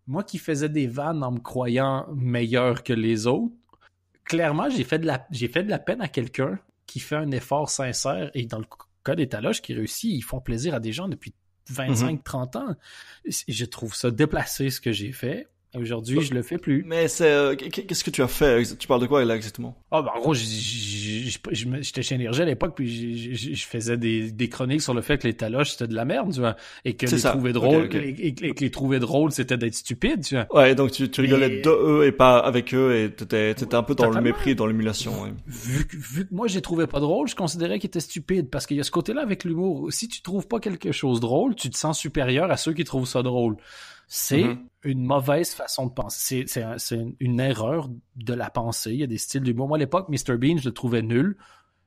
moi qui faisais des vannes en me croyant meilleur que les autres, clairement, j'ai fait de la, j'ai fait de la peine à quelqu'un qui fait un effort sincère et dans le cas des qui réussit, ils font plaisir à des gens depuis 25-30 mm-hmm. ans. Je trouve ça déplacé ce que j'ai fait. Aujourd'hui, je le fais plus. Mais c'est euh, qu'est-ce que tu as fait Tu parles de quoi exactement Ah bah, en gros, j'étais chez Énergie à l'époque, puis je faisais des, chroniques sur le fait que les taloches c'était de la merde, tu vois, et que les ça. trouver drôles, Et, que les trouver drôles c'était d'être stupide, tu vois. Ouais, donc tu, rigolais d'eux de eux et pas avec eux, et t'étais étais un peu dans le mépris, dans l'émulation. Vu, que, moi je les trouvais pas drôles, je considérais qu'ils étaient stupides parce qu'il y a ce côté-là avec l'humour. Si tu trouves pas quelque chose drôle, tu te sens supérieur à ceux qui trouvent ça drôle c'est mm-hmm. une mauvaise façon de penser. C'est une erreur de la pensée. Il y a des styles d'humour. Moi, à l'époque, Mr. Bean, je le trouvais nul.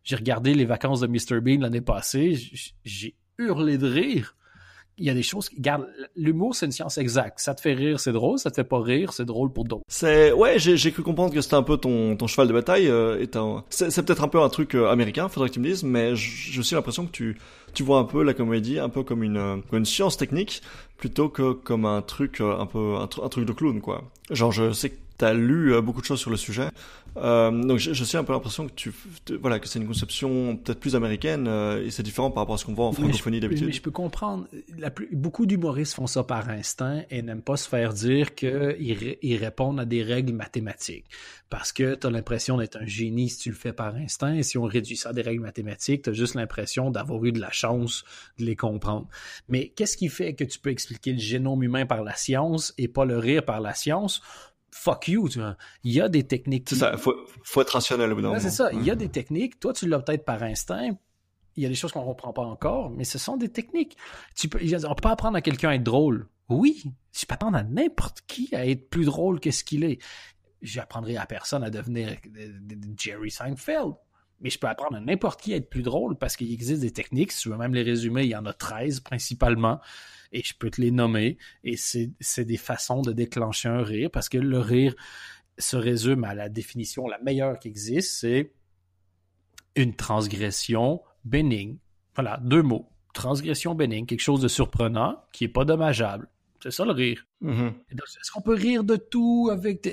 J'ai regardé les vacances de Mr. Bean l'année passée. J'ai hurlé de rire. Il y a des choses qui gardent. L'humour, c'est une science exacte. Ça te fait rire, c'est drôle. Ça te fait pas rire, c'est drôle pour d'autres. C'est ouais, j'ai cru comprendre que c'était un peu ton, cheval de bataille. Euh, c'est peut-être un peu un truc euh, américain. Faudrait que tu me dises, mais j'ai aussi l'impression que tu tu vois un peu la comédie un peu comme une, euh, science technique plutôt que comme un truc euh, un peu un, un truc de clown quoi. Genre je sais que t'as lu euh, beaucoup de choses sur le sujet. Euh, donc j'ai aussi un peu l'impression que tu, voilà, que c'est une conception peut-être plus américaine euh, et c'est différent par rapport à ce qu'on voit en francophonie d'habitude. Mais je peux comprendre. beaucoup d'humoristes font ça par instinct et n'aiment pas se faire dire qu'ils ils répondent à des règles mathématiques parce que tu as l'impression d'être un génie si tu le fais par instinct et si on réduit ça à des règles mathématiques, tu as juste l'impression d'avoir eu de la chance de les comprendre. Mais qu'est-ce qui fait que tu peux expliquer le génome humain par la science et pas le rire par la science? fuck you, tu vois. Il y a des techniques. C'est ça, faut, être rationnel au bout C'est ça, il y a mm. des techniques. Toi, tu l'as peut-être par instinct. Il y a des choses qu'on ne comprend pas encore, mais ce sont des techniques. Tu peux, on peut apprendre à quelqu'un à être drôle. Oui, tu peux apprendre à n'importe qui à être plus drôle que ce qu'il est. J'apprendrai à personne à devenir euh, Jerry Seinfeld mais je peux apprendre à n'importe qui à être plus drôle parce qu'il existe des techniques. Si tu veux même les résumer, il y en a 13 principalement et je peux te les nommer. Et c'est des façons de déclencher un rire parce que le rire se résume à la définition la meilleure qui existe, c'est une transgression bénigne. Voilà, deux mots. Transgression bénigne, quelque chose de surprenant qui n'est pas dommageable c'est ça le rire. Mm-hmm. Est-ce qu'on peut rire de tout avec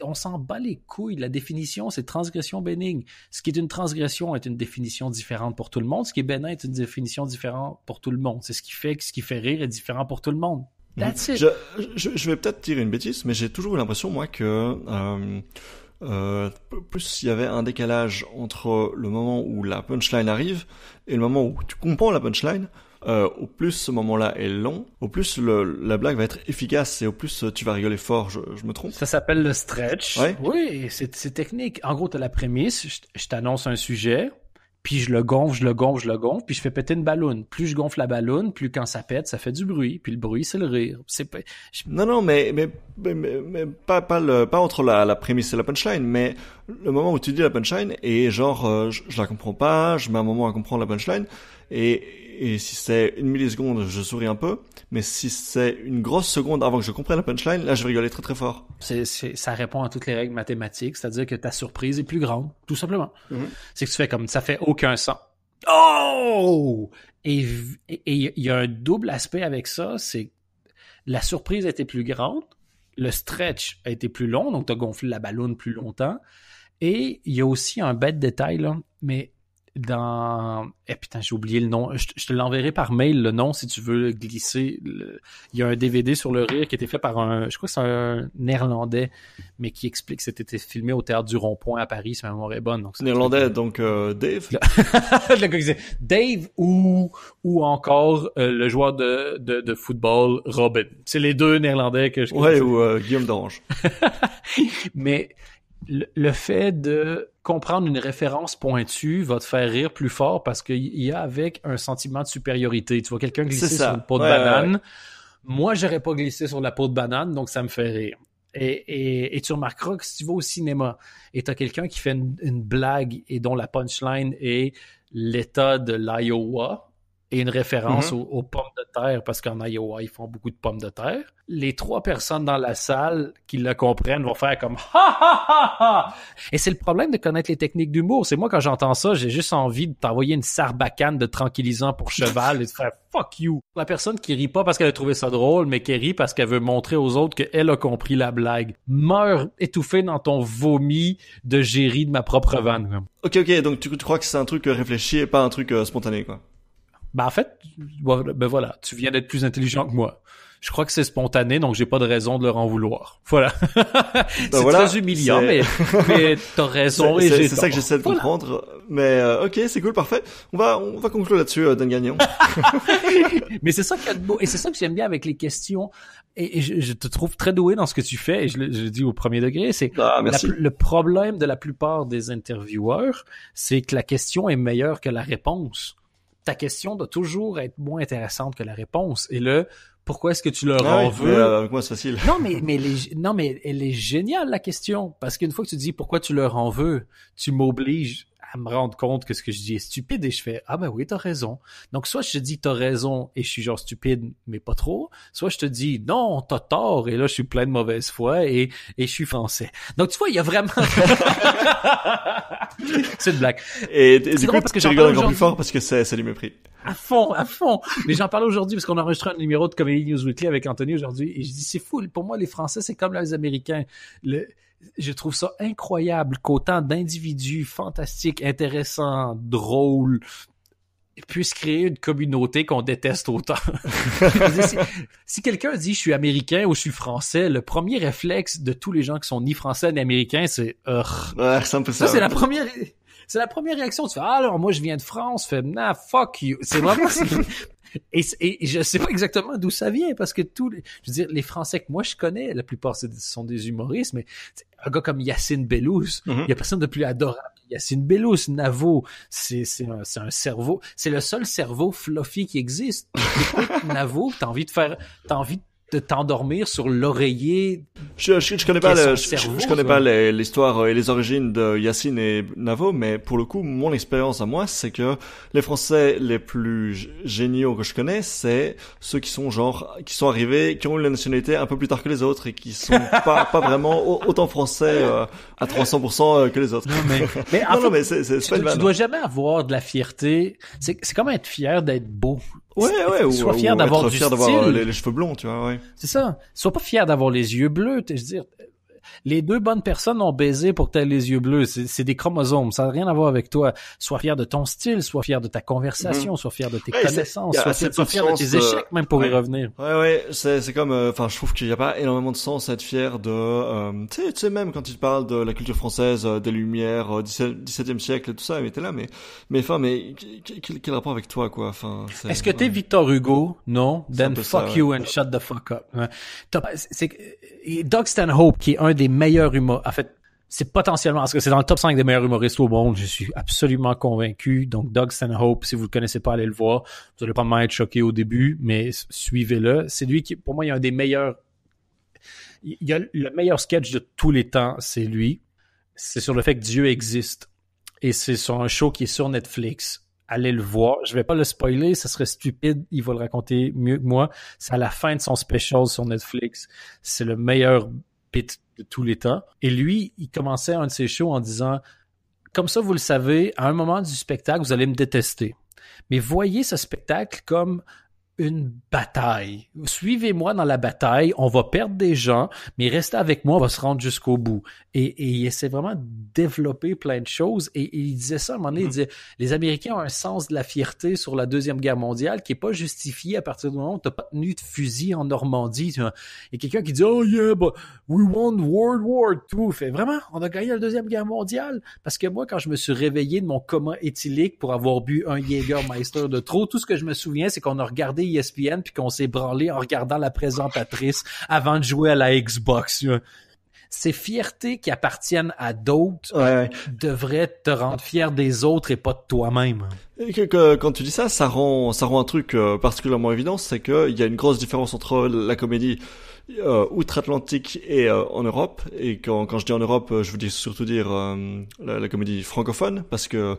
On s'en bat les couilles. La définition, c'est transgression bénigne. Ce qui est une transgression est une définition différente pour tout le monde. Ce qui est bénin est une définition différente pour tout le monde. C'est ce qui fait que ce qui fait rire est différent pour tout le monde. Mm-hmm. That's it. Je, je, vais peut-être tirer une bêtise, mais j'ai toujours l'impression, moi, que euh, euh, plus il y avait un décalage entre le moment où la punchline arrive et le moment où tu comprends la punchline, euh, au plus ce moment-là est long, au plus la blague va être efficace et au plus euh, tu vas rigoler fort, je, me trompe. Ça s'appelle le stretch. Oui, c'est technique. En gros, tu as la prémisse, je, t'annonce un sujet, puis je le gonfle, je le gonfle, je le gonfle, puis je fais péter une ballonne. Plus je gonfle la ballonne, plus quand ça pète, ça fait du bruit, puis le bruit, c'est le rire. C'est Non, non, mais, mais, mais, pas, pas, le, entre la, prémisse et la punchline, mais le moment où tu dis la punchline, et genre, euh, je, je, la comprends pas, je mets un moment à comprendre la punchline, et, et si c'est une milliseconde, je souris un peu, mais si c'est une grosse seconde avant que je comprenne la punchline, là, je vais rigoler très très fort. C'est, ça répond à toutes les règles mathématiques, c'est-à-dire que ta surprise est plus grande, tout simplement. Mhm. C'est que tu fais comme ça fait aucun sens. Oh! Et il y a un double aspect avec ça, c'est la surprise était plus grande, le stretch a été plus long, donc tu as gonflé la ballonne plus longtemps. Et il y a aussi un bête détail, là, mais dans. Eh putain, j'ai oublié le nom. Je, te l'enverrai par mail le nom si tu veux glisser. Il y a un DVD sur le rire qui a été fait par un. Je crois que c'est un néerlandais, mais qui explique que c'était filmé au théâtre du Rond-Point à Paris, C'est ma mémoire est bonne. Donc néerlandais, donc euh, Dave. Dave ou, ou encore euh, le joueur de, de, de football, Robin. C'est les deux néerlandais que je connais. Ouais, ou euh, Guillaume Dange. mais le, fait de comprendre une référence pointue va te faire rire plus fort parce qu'il y a avec un sentiment de supériorité. Tu vois quelqu'un glisser sur une peau de banane. Moi, j'aurais pas glissé sur la peau de banane, donc ça me fait rire. Et, tu remarqueras que si tu vas au cinéma et tu as quelqu'un qui fait une, blague et dont la punchline est l'état de l'Iowa, et une référence mhm. aux, pommes de terre parce qu'en Iowa, ils font beaucoup de pommes de terre. Les trois personnes dans la salle qui le comprennent vont faire comme ha ha ha ha. Et c'est le problème de connaître les techniques d'humour. C'est moi quand j'entends ça, j'ai juste envie de t'envoyer une sarbacane de tranquillisant pour cheval et de faire fuck you. La personne qui rit pas parce qu'elle a trouvé ça drôle, mais qui rit parce qu'elle veut montrer aux autres qu'elle a compris la blague, meurt étouffée dans ton vomi de gérie de ma propre vanne. Ok, ok, donc tu, crois que c'est un truc euh, réfléchi et pas un truc euh, spontané, quoi ben en fait, ben voilà, tu viens d'être plus intelligent que moi. Je crois que c'est spontané, donc j'ai pas de raison de leur en vouloir. Voilà. Ben, c'est très humiliant, mais, mais t'as raison C'est ça que j'essaie de comprendre. Mais euh, ok, c'est cool, parfait. On va on va conclure là-dessus, euh, Dan Gagnon. mais c'est ça qui est beau et c'est ça que j'aime bien avec les questions. Et, je, te trouve très doué dans ce que tu fais et je le dis au premier degré. C'est ah, le problème de la plupart des intervieweurs, c'est que la question est meilleure que la réponse ta question doit toujours être moins intéressante que la réponse. Et là, pourquoi est-ce que tu leur ah en veux euh, Non, mais mais non, mais elle est géniale la question parce qu'une fois que tu dis pourquoi tu leur en veux, tu m'obliges à me rendre compte que ce que je dis est stupide et je fais ah ben oui t'as raison donc soit je te dis t'as raison et je suis genre stupide mais pas trop soit je te dis non t'as tort et là je suis plein de mauvaise foi et et je suis français donc tu vois il y a vraiment c'est une blague et, du parce que tu encore plus fort parce que c'est c'est du mépris à fond à fond mais j'en parle aujourd'hui parce qu'on a enregistré un numéro de Comedy News Weekly avec Anthony aujourd'hui et je dis c'est fou pour moi les Français c'est comme les Américains le je trouve ça incroyable qu'autant d'individus fantastiques, intéressants, drôles, puissent créer une communauté qu'on déteste autant. si, quelqu'un dit je suis américain ou je suis français, le premier réflexe de tous les gens qui sont ni français ni américains, c'est euh, ça, ça c'est la première c'est la première réaction. Tu fais, ah, alors, moi, je viens de France. Fais, nah, fuck you. C'est vraiment, et, et, je sais pas exactement d'où ça vient parce que tous les, je veux dire, les Français que moi je connais, la plupart sont des humoristes, mais un gars comme Yacine Bellouz, mhm. il y a personne de plus adorable. Yacine Bellouz, Navo, c'est un, un, cerveau, c'est le seul cerveau fluffy qui existe. Navo, t'as envie de faire, t'as envie de de t'endormir sur l'oreiller. Je, je, connais pas, je, connais pas l'histoire euh, et les origines de Yacine et Navo, mais pour le coup, mon expérience à moi, c'est que les Français les plus géniaux que je connais, c'est ceux qui sont genre, qui sont arrivés, qui ont eu la nationalité un peu plus tard que les autres et qui sont pas, pas vraiment autant français euh, à 300% euh, que les autres. Non, mais, mais, tu, tu dois jamais avoir de la fierté. C'est, c'est comme être fier d'être beau. Ouais, ouais, sois ou, fier d'avoir du fier euh, style. les, cheveux blonds, tu vois, ouais. C'est ça. Sois pas fier d'avoir les yeux bleus. Je veux dire, les deux bonnes personnes ont baisé pour que les yeux bleus. C'est des chromosomes. Ça n'a rien à voir avec toi. Sois fier de ton style, sois fier de ta conversation, soit mhm. sois fier de tes connaissances, sois, fier, de tes échecs, même pour y revenir. Ouais, ouais. C'est comme... Euh, enfin, je trouve qu'il n'y a pas énormément de sens à être fier de... Euh, tu sais, même quand il parle de la culture française, euh, des Lumières, 17, euh, 17e siècle tout ça, mais t'es là, mais... Mais enfin, mais quel, rapport avec toi, quoi Enfin... Est-ce que t'es Victor Hugo Non. Then fuck you and shut the fuck up. Hein. C'est Doug Stanhope, qui est un des meilleurs humoristes, en fait, c'est potentiellement, parce que c'est dans le top 5 des meilleurs humoristes au monde, je suis absolument convaincu. Donc, Doug Stanhope, si vous le connaissez pas, allez le voir. Vous allez probablement être choqué au début, mais suivez-le. C'est lui qui, pour moi, il y a un des meilleurs, il y a le meilleur sketch de tous les temps, c'est lui. C'est sur le fait que Dieu existe. Et c'est sur un show qui est sur Netflix allez le voir. Je vais pas le spoiler, ce serait stupide. Il va le raconter mieux que moi. C'est à la fin de son special sur Netflix. C'est le meilleur pit de tous les temps. Et lui, il commençait un de ses shows en disant, comme ça, vous le savez, à un moment du spectacle, vous allez me détester. Mais voyez ce spectacle comme une bataille. Suivez-moi dans la bataille, on va perdre des gens, mais restez avec moi, on va se rendre jusqu'au bout. Et, et, il essaie vraiment de développer plein de choses. Et, il disait ça à un moment donné, il mm. disait, les Américains ont un sens de la fierté sur la Deuxième Guerre mondiale qui est pas justifié à partir du moment où tu pas tenu de fusil en Normandie. et Il y a quelqu'un qui dit, oh yeah, but we won World War II. Fait vraiment, on a gagné la Deuxième Guerre mondiale. Parce que moi, quand je me suis réveillé de mon coma éthylique pour avoir bu un Jägermeister de trop, tout ce que je me souviens, c'est qu'on a regardé ESPN e puis qu'on s'est branlé en regardant la présentatrice avant de jouer à la Xbox. Ces fiertés qui appartiennent à d'autres devraient te rendre fier des autres et pas de toi-même. Et quand tu dis ça, ça rend, ça rend un truc euh, particulièrement évident, c'est qu'il y a une grosse différence entre la comédie euh, outre-Atlantique et euh, en Europe. Et quand, quand je dis en Europe, je veux surtout dire la, comédie francophone, parce que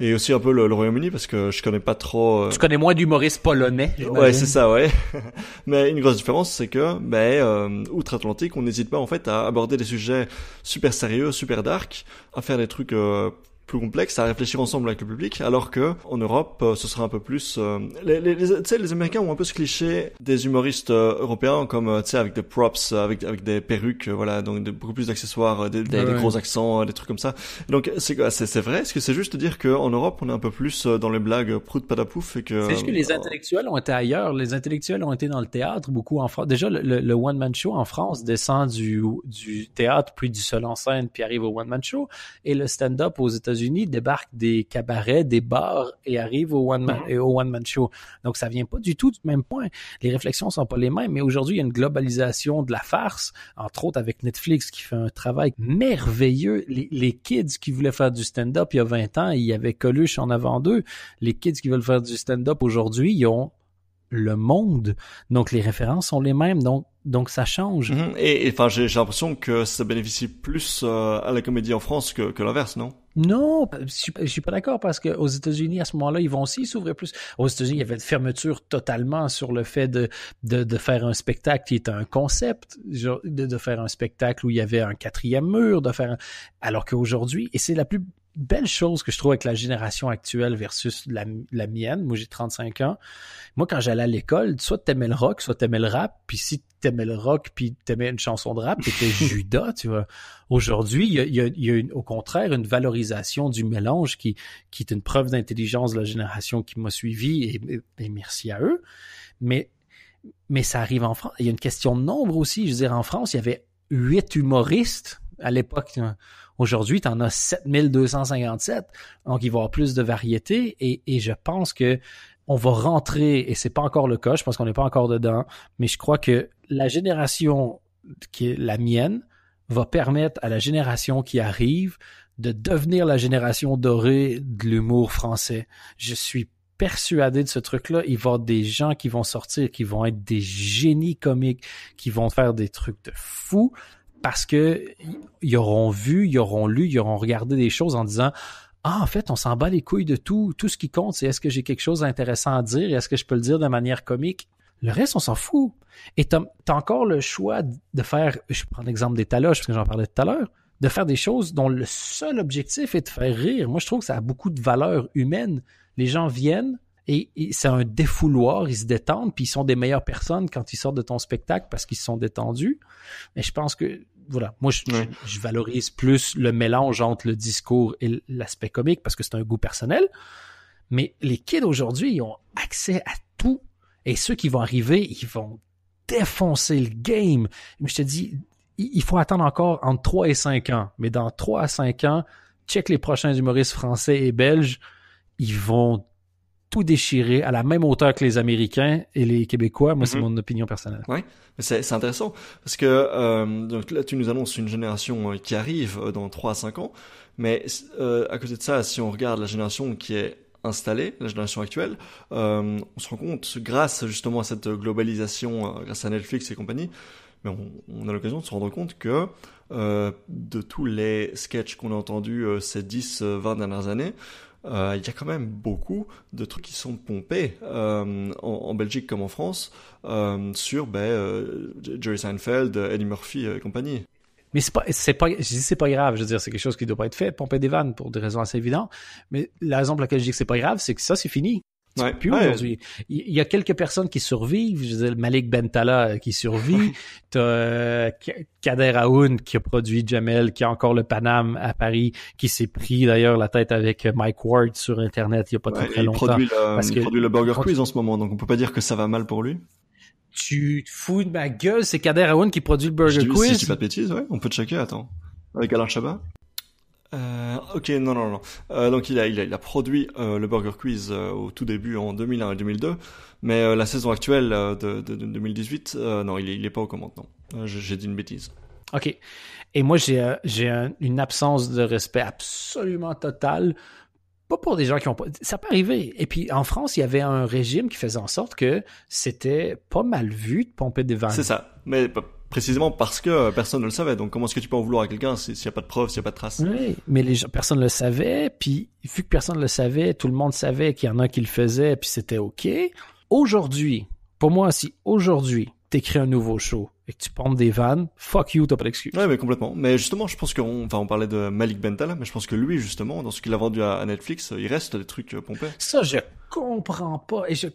et aussi un peu le, Royaume-Uni parce que je connais pas trop. Euh, tu connais moins d'humoristes polonais. Ouais, c'est ça, ouais. Mais une grosse différence, c'est que, ben, euh, outre-Atlantique, on n'hésite pas en fait à aborder des sujets super sérieux, super dark, à faire des trucs euh, plus complexe à réfléchir ensemble avec le public, alors que en Europe, euh, ce sera un peu plus. Euh, les, les, tu sais, les Américains ont un peu ce cliché des humoristes euh, européens, comme tu sais, avec des props, avec avec des perruques, voilà, donc beaucoup plus d'accessoires, des, gros accents, des trucs comme ça. Donc c'est c'est vrai. Est-ce que c'est juste de dire qu'en Europe, on est un peu plus dans les blagues prout padapouf et que. C'est juste que les intellectuels ont été ailleurs. Les intellectuels ont été dans le théâtre beaucoup en France. Déjà, le, one man show en France descend du du théâtre puis du seul en scène puis arrive au one man show et le stand up aux États unis débarquent des cabarets, des bars et arrivent au one-man mhm. euh, au one man show. Donc, ça vient pas du tout du même point. Les réflexions sont pas les mêmes, mais aujourd'hui, il y a une globalisation de la farce, entre autres avec Netflix qui fait un travail merveilleux. Les, kids qui voulaient faire du stand-up il y a 20 ans, il y avait Coluche en avant d'eux. Les kids qui veulent faire du stand-up aujourd'hui, ils ont le monde. Donc, les références sont les mêmes. Donc, donc ça change. Mhm. et enfin, j'ai l'impression que ça bénéficie plus euh, à la comédie en France que l'inverse, non non, je suis, pas d'accord parce qu'aux États-Unis, à ce moment-là, ils vont aussi s'ouvrir plus. Aux États-Unis, il y avait une fermeture totalement sur le fait de, de, faire un spectacle qui était un concept, de, faire un spectacle où il y avait un quatrième mur, de faire alors qu'aujourd'hui, et c'est la plus belle chose que je trouve avec la génération actuelle versus la, mienne. Moi, j'ai 35 ans. Moi, quand j'allais à l'école, soit t'aimais le rock, soit t'aimais le rap. Puis si t'aimais le rock, puis t'aimais une chanson de rap, t'étais Judas, tu vois. Aujourd'hui, il y a, au contraire une valorisation du mélange qui, qui est une preuve d'intelligence de la génération qui m'a suivi et, et, merci à eux. Mais, mais ça arrive en France. Il y a une question de nombre aussi. Je veux dire, en France, il y avait huit humoristes à l'époque. Aujourd'hui, tu en as 7257. Donc, il va y avoir plus de variété et, je pense que on va rentrer, et c'est pas encore le cas, je pense qu'on n'est pas encore dedans, mais je crois que la génération qui est la mienne va permettre à la génération qui arrive de devenir la génération dorée de l'humour français. Je suis persuadé de ce truc-là. Il va y avoir des gens qui vont sortir, qui vont être des génies comiques, qui vont faire des trucs de fous, parce que ils auront vu, ils auront lu, ils auront regardé des choses en disant ah, en fait, on s'en bat les couilles de tout. Tout ce qui compte, c'est est-ce que j'ai quelque chose d'intéressant à dire et est-ce que je peux le dire de manière comique. Le reste, on s'en fout. Et t'as as encore le choix de faire, je prends l'exemple des taloches, parce que j'en parlais tout à l'heure, de faire des choses dont le seul objectif est de faire rire. Moi, je trouve que ça a beaucoup de valeur humaine. Les gens viennent et, c'est un défouloir, ils se détendent, puis ils sont des meilleures personnes quand ils sortent de ton spectacle parce qu'ils se sont détendus. Mais je pense que voilà, moi, je, je, valorise plus le mélange entre le discours et l'aspect comique parce que c'est un goût personnel. Mais les kids aujourd'hui, ils ont accès à tout. Et ceux qui vont arriver, ils vont défoncer le game. Mais je te dis, il faut attendre encore entre 3 et 5 ans. Mais dans 3 à 5 ans, check les prochains humoristes français et belges, ils vont tout déchiré à la même hauteur que les Américains et les Québécois. Moi, c'est mhm. mon opinion personnelle. Oui, c'est intéressant parce que euh, donc là, tu nous annonces une génération euh, qui arrive euh, dans 3 à 5 ans, mais euh, à côté de ça, si on regarde la génération qui est installée, la génération actuelle, euh, on se rend compte, grâce justement à cette globalisation, grâce à Netflix et compagnie, mais on, a l'occasion de se rendre compte que euh, de tous les sketchs qu'on a entendus ces 10-20 dernières années, euh, il y a quand même beaucoup de trucs qui sont pompés euh, en, en, Belgique comme en France euh, sur ben, euh, Jerry Seinfeld, Eddie Murphy et compagnie. Mais c'est pas, c'est pas, je dis c'est pas grave. Je veux dire, c'est quelque chose qui doit pas être fait, pomper des vannes pour des raisons assez évidentes. Mais l'exemple raison pour laquelle je dis que c'est pas grave, c'est que ça, c'est fini. Il y, a quelques personnes qui survivent. Je Malik Bentala euh, qui survit. Euh, Kader Aoun qui a produit Jamel, qui a encore le Paname à Paris, qui s'est pris d'ailleurs la tête avec euh, Mike Ward sur Internet il y a pas très, très longtemps. le, il produit le Burger Quiz en ce moment, donc on peut pas dire que ça va mal pour lui tu te fous de ma gueule, c'est Kader Aoun qui produit le Burger Quiz. Si je pas de bêtises, on peut checker, attends. Avec Alain Chabat euh, ok, non, non, non. Euh, donc il a, il a, il a produit euh, le Burger Quiz au tout début en 2001 et 2002, mais la saison actuelle de, 2018, non, il n'est pas au commandement. non. j'ai dit une bêtise. Ok. Et moi, j'ai, j'ai une absence de respect absolument totale. Pas pour des gens qui ont pas. Ça peut arriver. Et puis en France, il y avait un régime qui faisait en sorte que c'était pas mal vu de pomper des vins. C'est ça. Mais précisément parce que euh, personne ne le savait. Donc comment est-ce que tu peux en vouloir à quelqu'un s'il n'y a pas de preuve, s'il n'y a pas de traces Oui, mais les gens, personne ne le savait. Puis vu que personne ne le savait, tout le monde savait qu'il y en a qui le faisaient, puis c'était OK. Aujourd'hui, pour moi, si aujourd'hui, t'écris un nouveau show, et que tu pompes des vannes, fuck you, t'as pas d'excuse. Ouais, mais complètement. Mais justement, je pense qu'on, enfin, on parlait de Malik Bentala, mais je pense que lui, justement, dans ce qu'il a vendu à, Netflix, il reste des trucs euh, pompés. Ça, je comprends pas. Et je,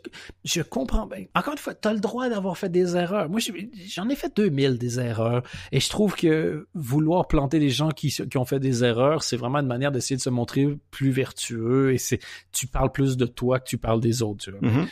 je comprends bien. Encore une fois, t'as le droit d'avoir fait des erreurs. Moi, j'en ai fait 2000 des erreurs. Et je trouve que vouloir planter les gens qui, qui ont fait des erreurs, c'est vraiment une manière d'essayer de se montrer plus vertueux et c'est, tu parles plus de toi que tu parles des autres, tu vois. Mm-hmm.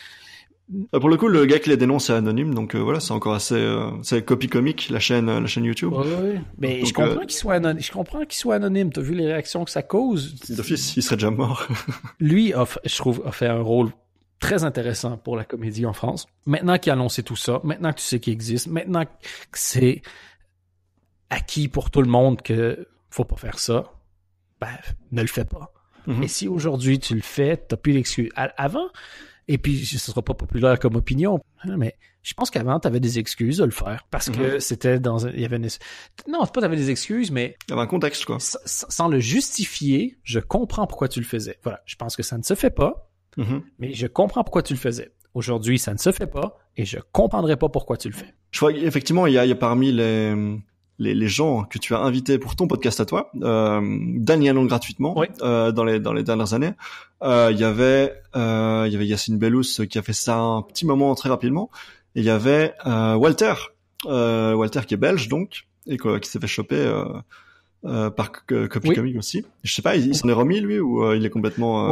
Euh, pour le coup, le gars qui les dénonce est anonyme, donc euh, voilà, c'est encore assez, euh, c'est copy comique la chaîne, la chaîne YouTube. Oui, oui. Mais je comprends qu'il soit anonyme. Je comprends qu'il soit anonyme. T'as vu les réactions que ça cause fils, il serait déjà mort. Lui, je trouve, a fait un rôle très intéressant pour la comédie en France. Maintenant qu'il a annoncé tout ça, maintenant que tu sais qu'il existe, maintenant que c'est acquis pour tout le monde que faut pas faire ça, ben ne le fais pas. Mais mm-hmm. si aujourd'hui tu le fais, t'as plus d'excuses. Avant et puis, ce sera pas populaire comme opinion. Ah, mais je pense qu'avant, tu avais des excuses à le faire parce que mhm. c'était dans il y avait non, pas t'avais des excuses, mais il y un contexte quoi. Sans, le justifier, je comprends pourquoi tu le faisais. Voilà, je pense que ça ne se fait pas, mhm. mais je comprends pourquoi tu le faisais. Aujourd'hui, ça ne se fait pas et je comprendrai pas pourquoi tu le fais. Je crois qu'effectivement, il y a parmi les, les, les, gens que tu as invités pour ton podcast à toi, euh, Daniel gratuitement euh, dans les dans les dernières années. Euh, il y avait euh, il y avait Yacine Bellous qui a fait ça un petit moment très rapidement. Et il y avait Walter, Walter qui est belge donc et qui s'est fait choper euh, par euh, Copy aussi. Je sais pas, il, s'en est remis lui ou euh, il est complètement.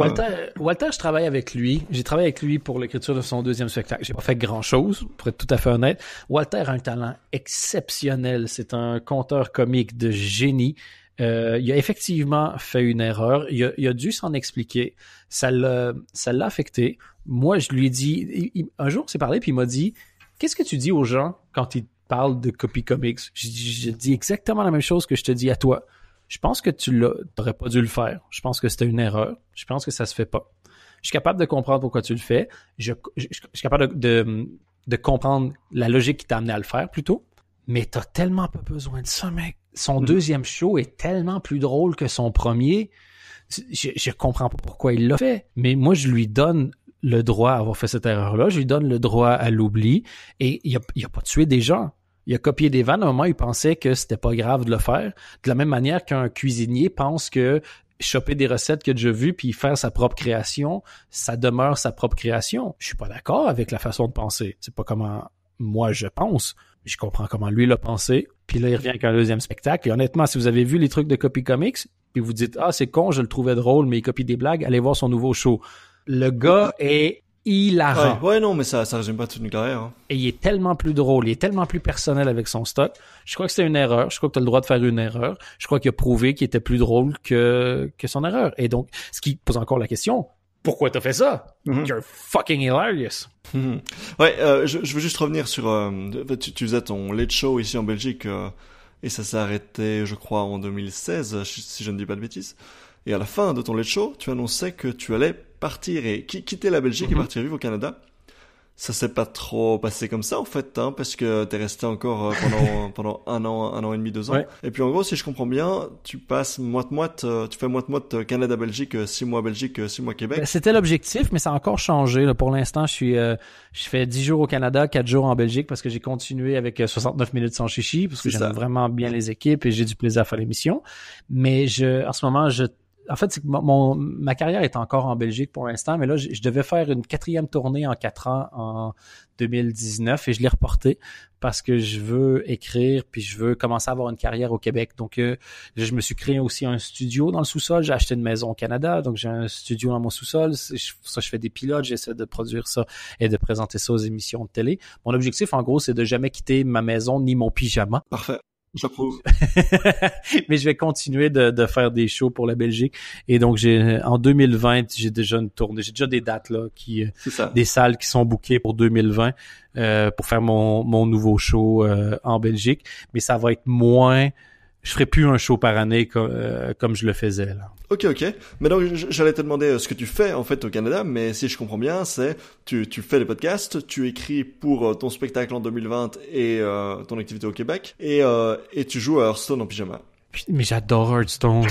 Walter, je travaille avec lui. J'ai travaillé avec lui pour l'écriture de son deuxième spectacle. J'ai pas fait grand chose, pour être tout à fait honnête. Walter a un talent exceptionnel. C'est un conteur comique de génie. il a effectivement fait une erreur. Il a, dû s'en expliquer. Ça l'a, affecté. Moi, je lui ai dit, un jour, on s'est parlé puis il m'a dit, qu'est-ce que tu dis aux gens quand ils parle de copy comics. Je, dis exactement la même chose que je te dis à toi. Je pense que tu n'aurais pas dû le faire. Je pense que c'était une erreur. Je pense que ça se fait pas. Je suis capable de comprendre pourquoi tu le fais. Je, suis capable de, comprendre la logique qui t'a amené à le faire plutôt. Mais t'as tellement pas besoin de ça, mec. Son mm. deuxième show est tellement plus drôle que son premier. Je, je comprends pas pourquoi il l'a fait. Mais moi, je lui donne le droit à avoir fait cette erreur-là, je lui donne le droit à l'oubli. Et il a, pas tué des gens. Il a copié des vannes. À un moment, il pensait que c'était pas grave de le faire. De la même manière qu'un cuisinier pense que choper des recettes que j'ai vues puis faire sa propre création, ça demeure sa propre création. Je suis pas d'accord avec la façon de penser. C'est pas comment moi je pense. Je comprends comment lui l'a pensé. Puis là, il revient avec un deuxième spectacle. Et honnêtement, si vous avez vu les trucs de Copy Comics, puis vous dites ah c'est con, je le trouvais drôle, mais il copie des blagues, allez voir son nouveau show. Le gars est hilarant. Ouais, non, mais ça, ça résume pas toute une carrière. Hein. Et il est tellement plus drôle, il est tellement plus personnel avec son stock. Je crois que c'est une erreur. Je crois que tu as le droit de faire une erreur. Je crois qu'il a prouvé qu'il était plus drôle que, que son erreur. Et donc, ce qui pose encore la question, pourquoi t'as fait ça? Mm-hmm. You're fucking hilarious. Mm-hmm. Ouais, euh, je, je, veux juste revenir sur. Euh, tu, tu, faisais ton late show ici en Belgique euh, et ça s'est arrêté, je crois, en 2016, si je ne dis pas de bêtises. Et à la fin de ton Let's Show, tu annonçais que tu allais partir et quitter la Belgique et partir vivre au Canada. Ça s'est pas trop passé comme ça en fait, hein, parce que t'es resté encore euh, pendant, pendant un an, un an et demi, deux ans. Et puis en gros, si je comprends bien, tu passes moite-moite, euh, tu fais moite-moite euh, Canada-Belgique, six mois Belgique, six mois Québec. Ben, c'était l'objectif, mais ça a encore changé. Là. Pour l'instant, je suis, je fais dix jours au Canada, quatre jours en Belgique, parce que j'ai continué avec 69 minutes sans chichi, parce que j'aime vraiment bien les équipes et j'ai du plaisir à faire l'émission. Mais je, en ce moment, je en fait, c'est que mon, ma carrière est encore en Belgique pour l'instant, mais là, je, devais faire une quatrième tournée en quatre ans en 2019 et je l'ai reportée parce que je veux écrire puis je veux commencer à avoir une carrière au Québec. Donc, euh, je me suis créé aussi un studio dans le sous-sol. J'ai acheté une maison au Canada, donc j'ai un studio dans mon sous-sol. Ça, je fais des pilotes, j'essaie de produire ça et de présenter ça aux émissions de télé. Mon objectif, en gros, c'est de jamais quitter ma maison ni mon pyjama. Parfait. Mais je vais continuer de, faire des shows pour la Belgique. Et donc, j'ai en 2020, j'ai déjà une tournée, j'ai déjà des dates là, qui, euh, des salles qui sont bookées pour 2020 euh, pour faire mon, mon nouveau show euh, en Belgique. Mais ça va être moins je ferai plus un show par année comme, euh, comme je le faisais. Là. Ok, ok. donc, j'allais te demander euh, ce que tu fais en fait au Canada, mais si je comprends bien, c'est tu, tu fais des podcasts, tu écris pour euh, ton spectacle en 2020 et euh, ton activité au Québec, et, euh, et tu joues à Hearthstone en pyjama. Mais j'adore Hearthstone.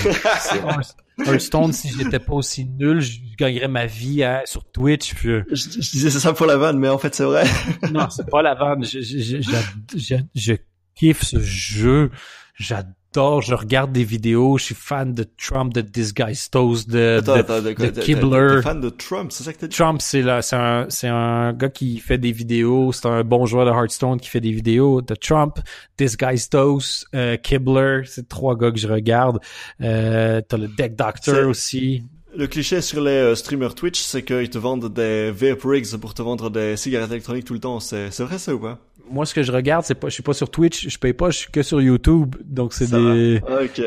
Hearthstone, si j'étais n'étais pas aussi nul, je gagnerais ma vie sur Twitch. Je, je, disais ça pour la vanne, mais en fait c'est vrai. non, c'est pas la vanne. Je, je, je kiffe ce jeu. J'adore je regarde des vidéos, je suis fan de Trump, de Disguise Toast, de, de, Kibler. fan de Trump, c'est ça que Trump, c'est là, c'est un, gars qui fait des vidéos, c'est un bon joueur de Hearthstone qui fait des vidéos de Trump, Disguise Toast, euh, Kibler, c'est trois gars que je regarde. Euh, t'as le Deck Doctor aussi le cliché sur les euh, streamers Twitch, c'est qu'ils te vendent des vape rigs pour te vendre des cigarettes électroniques tout le temps. C'est, c'est vrai ça ou pas moi ce que je regarde c'est pas je suis pas sur Twitch je paye pas je suis que sur YouTube donc c'est des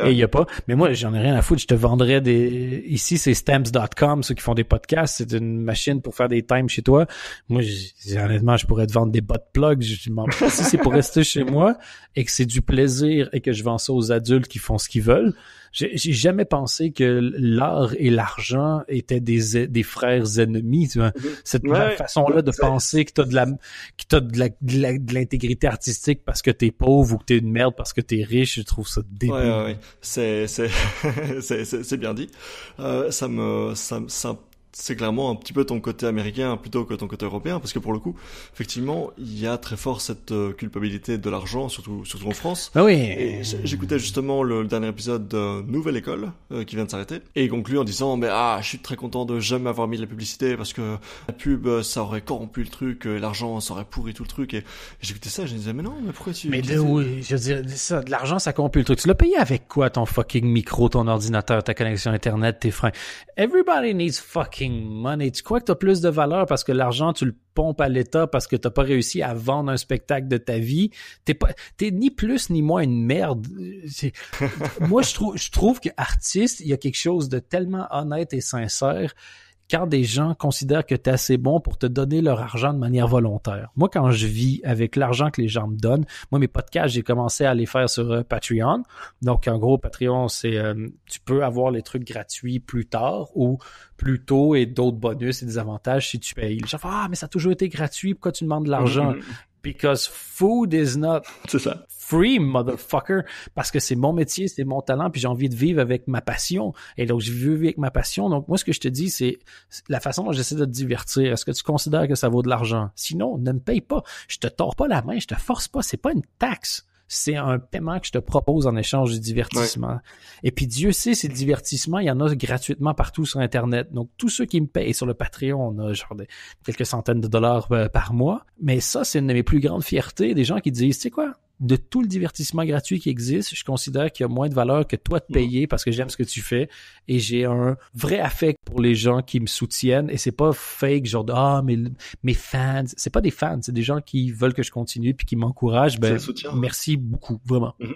et il y a pas mais moi j'en ai rien à foutre je te vendrais des ici c'est stamps.com ceux qui font des podcasts c'est une machine pour faire des times chez toi moi honnêtement je pourrais te vendre des bottes plugs je si c'est pour rester chez moi et que c'est du plaisir et que je vends ça aux adultes qui font ce qu'ils veulent j'ai jamais pensé que l'art et l'argent étaient des, e-, des frères ennemis. Mhm. Cette façon-là de penser que t'as de la, que t'as de la, de l'intégrité artistique parce que t'es pauvre ou que t'es une merde parce que t'es riche, je trouve ça débile. Ouais, ouais, c'est, c'est, c'est, bien dit. Euh, ça me, ça, ça c'est clairement un petit peu ton côté américain plutôt que ton côté européen, parce que pour le coup, effectivement, il y a très fort cette euh, culpabilité de l'argent, surtout, surtout en France. Ah oui. J'écoutais justement le dernier épisode de Nouvelle École, euh, qui vient de s'arrêter, et il conclut en disant, mais ah, je suis très content de jamais avoir mis de la publicité, parce que la pub, ça aurait corrompu le truc, l'argent, ça aurait pourri tout le truc, et j'écoutais ça, je me disais, mais non, mais pourquoi tu... Mais de, oui, je veux dire, ça, de l'argent, ça corrompu le truc. Tu l'as payé avec quoi, ton fucking micro, ton ordinateur, ta connexion Internet, tes freins? Everybody needs fucking tu crois que tu as plus de valeur parce que l'argent, tu le pompes à l'État parce que t'as pas réussi à vendre un spectacle de ta vie. T'es pas, t'es ni plus ni moins une merde. Euh, moi, je trouve, je trouve que il y a quelque chose de tellement honnête et sincère quand des gens considèrent que tu es assez bon pour te donner leur argent de manière volontaire. Moi, quand je vis avec l'argent que les gens me donnent, moi, mes podcasts, j'ai commencé à les faire sur euh, Patreon. Donc, en gros, Patreon, c'est euh, tu peux avoir les trucs gratuits plus tard ou plus tôt et d'autres bonus et des avantages si tu payes. Les gens ah, mais ça a toujours été gratuit, pourquoi tu demandes de mm-hmm. l'argent? Because food is not. C'est ça free, motherfucker, parce que c'est mon métier, c'est mon talent, puis j'ai envie de vivre avec ma passion. Et donc, je veux vivre avec ma passion. Donc, moi, ce que je te dis, c'est la façon dont j'essaie de te divertir. Est-ce que tu considères que ça vaut de l'argent? Sinon, ne me paye pas. Je te tords pas la main, je te force pas. C'est pas une taxe c'est un paiement que je te propose en échange du divertissement. Et puis Dieu sait, ces divertissements, il y en a gratuitement partout sur Internet. Donc tous ceux qui me payent sur le Patreon, on a genre quelques centaines de dollars euh, par mois. Mais ça, c'est une de mes plus grandes fiertés des gens qui disent, tu sais quoi, de tout le divertissement gratuit qui existe, je considère qu'il y a moins de valeur que toi de mm. payer parce que j'aime ce que tu fais et j'ai un vrai affect pour les gens qui me soutiennent et c'est pas fake genre ah mais mes fans, c'est pas des fans, c'est des gens qui veulent que je continue puis qui m'encouragent. Ben hein. merci beaucoup vraiment. Mm-hmm.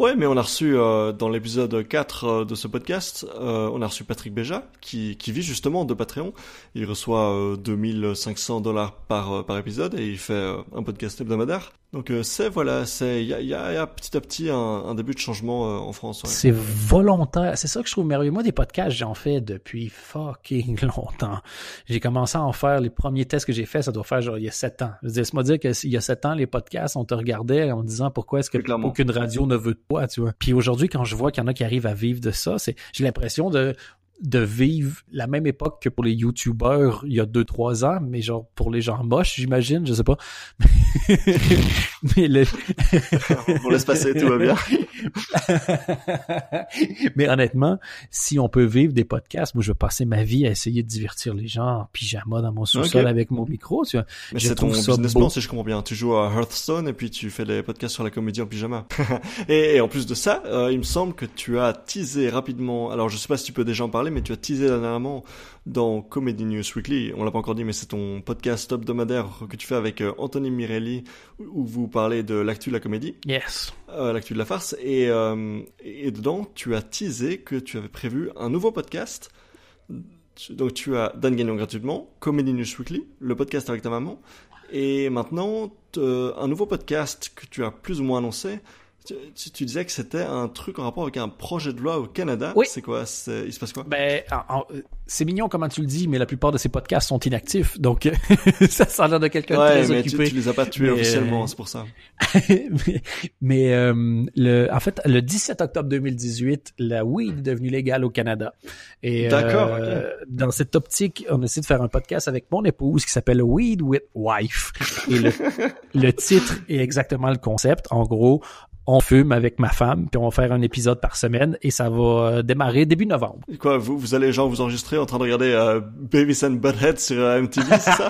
Ouais, mais on a reçu euh, dans l'épisode 4 euh, de ce podcast, euh, on a reçu Patrick Béja qui qui vit justement de Patreon, il reçoit 2500 dollars par par épisode et il fait un podcast hebdomadaire donc euh, c'est voilà, c'est il y a, petit à petit un, début de changement euh, en France. C'est volontaire, c'est ça que je trouve merveilleux. Moi, des podcasts, j'en fais depuis fucking longtemps. J'ai commencé à en faire les premiers tests que j'ai fait ça doit faire genre il y a sept ans. Je veux dire, laisse-moi dire qu'il y a sept ans, les podcasts, on te regardait en disant pourquoi est-ce que aucune radio ne veut de toi, tu vois. Puis aujourd'hui, quand je vois qu'il y en a qui arrivent à vivre de ça, c'est j'ai l'impression de de vivre la même époque que pour les youtubeurs il y a 2-3 ans, mais genre pour les gens moches, j'imagine, je sais pas. mais on passer, tout va bien. mais honnêtement, si on peut vivre des podcasts, moi je vais passer ma vie à essayer de divertir les gens en pyjama dans mon sous-sol avec mon micro. Tu vois. Mais c'est ton business plan, si je comprends bien. Tu joues à Hearthstone et puis tu fais des podcasts sur la comédie en pyjama. et, en plus de ça, euh, il me semble que tu as teasé rapidement, alors je sais pas si tu peux déjà en parler, mais tu as teasé dernièrement dans Comedy News Weekly, on l'a pas encore dit, mais c'est ton podcast hebdomadaire que tu fais avec euh, Anthony Mirelli, où vous parlez de l'actu de la comédie. Yes. Euh, l'actu de la farce. Et, euh, et dedans, tu as teasé que tu avais prévu un nouveau podcast. Donc tu as Dan Gagnon gratuitement, Comedy News Weekly, le podcast avec ta maman, et maintenant un nouveau podcast que tu as plus ou moins annoncé tu, tu, disais que c'était un truc en rapport avec un projet de loi au Canada. Oui. C'est quoi Il se passe quoi ben, C'est mignon comment tu le dis, mais la plupart de ces podcasts sont inactifs, donc ça sent l'air de quelqu'un ouais, très mais occupé. Tu, tu les as pas tués officiellement, euh, c'est pour ça. mais, euh, le, en fait, le 17 octobre 2018, la weed est devenue légale au Canada. Euh, D'accord. Dans cette optique, on essaie de faire un podcast avec mon épouse qui s'appelle Weed with Wife. Et le, le titre est exactement le concept. En gros, on fume avec ma femme, puis on va faire un épisode par semaine, et ça va euh, démarrer début novembre. quoi, vous, vous allez genre vous enregistrer en train de regarder euh, Baby and Butthead sur euh, MTV, c'est ça?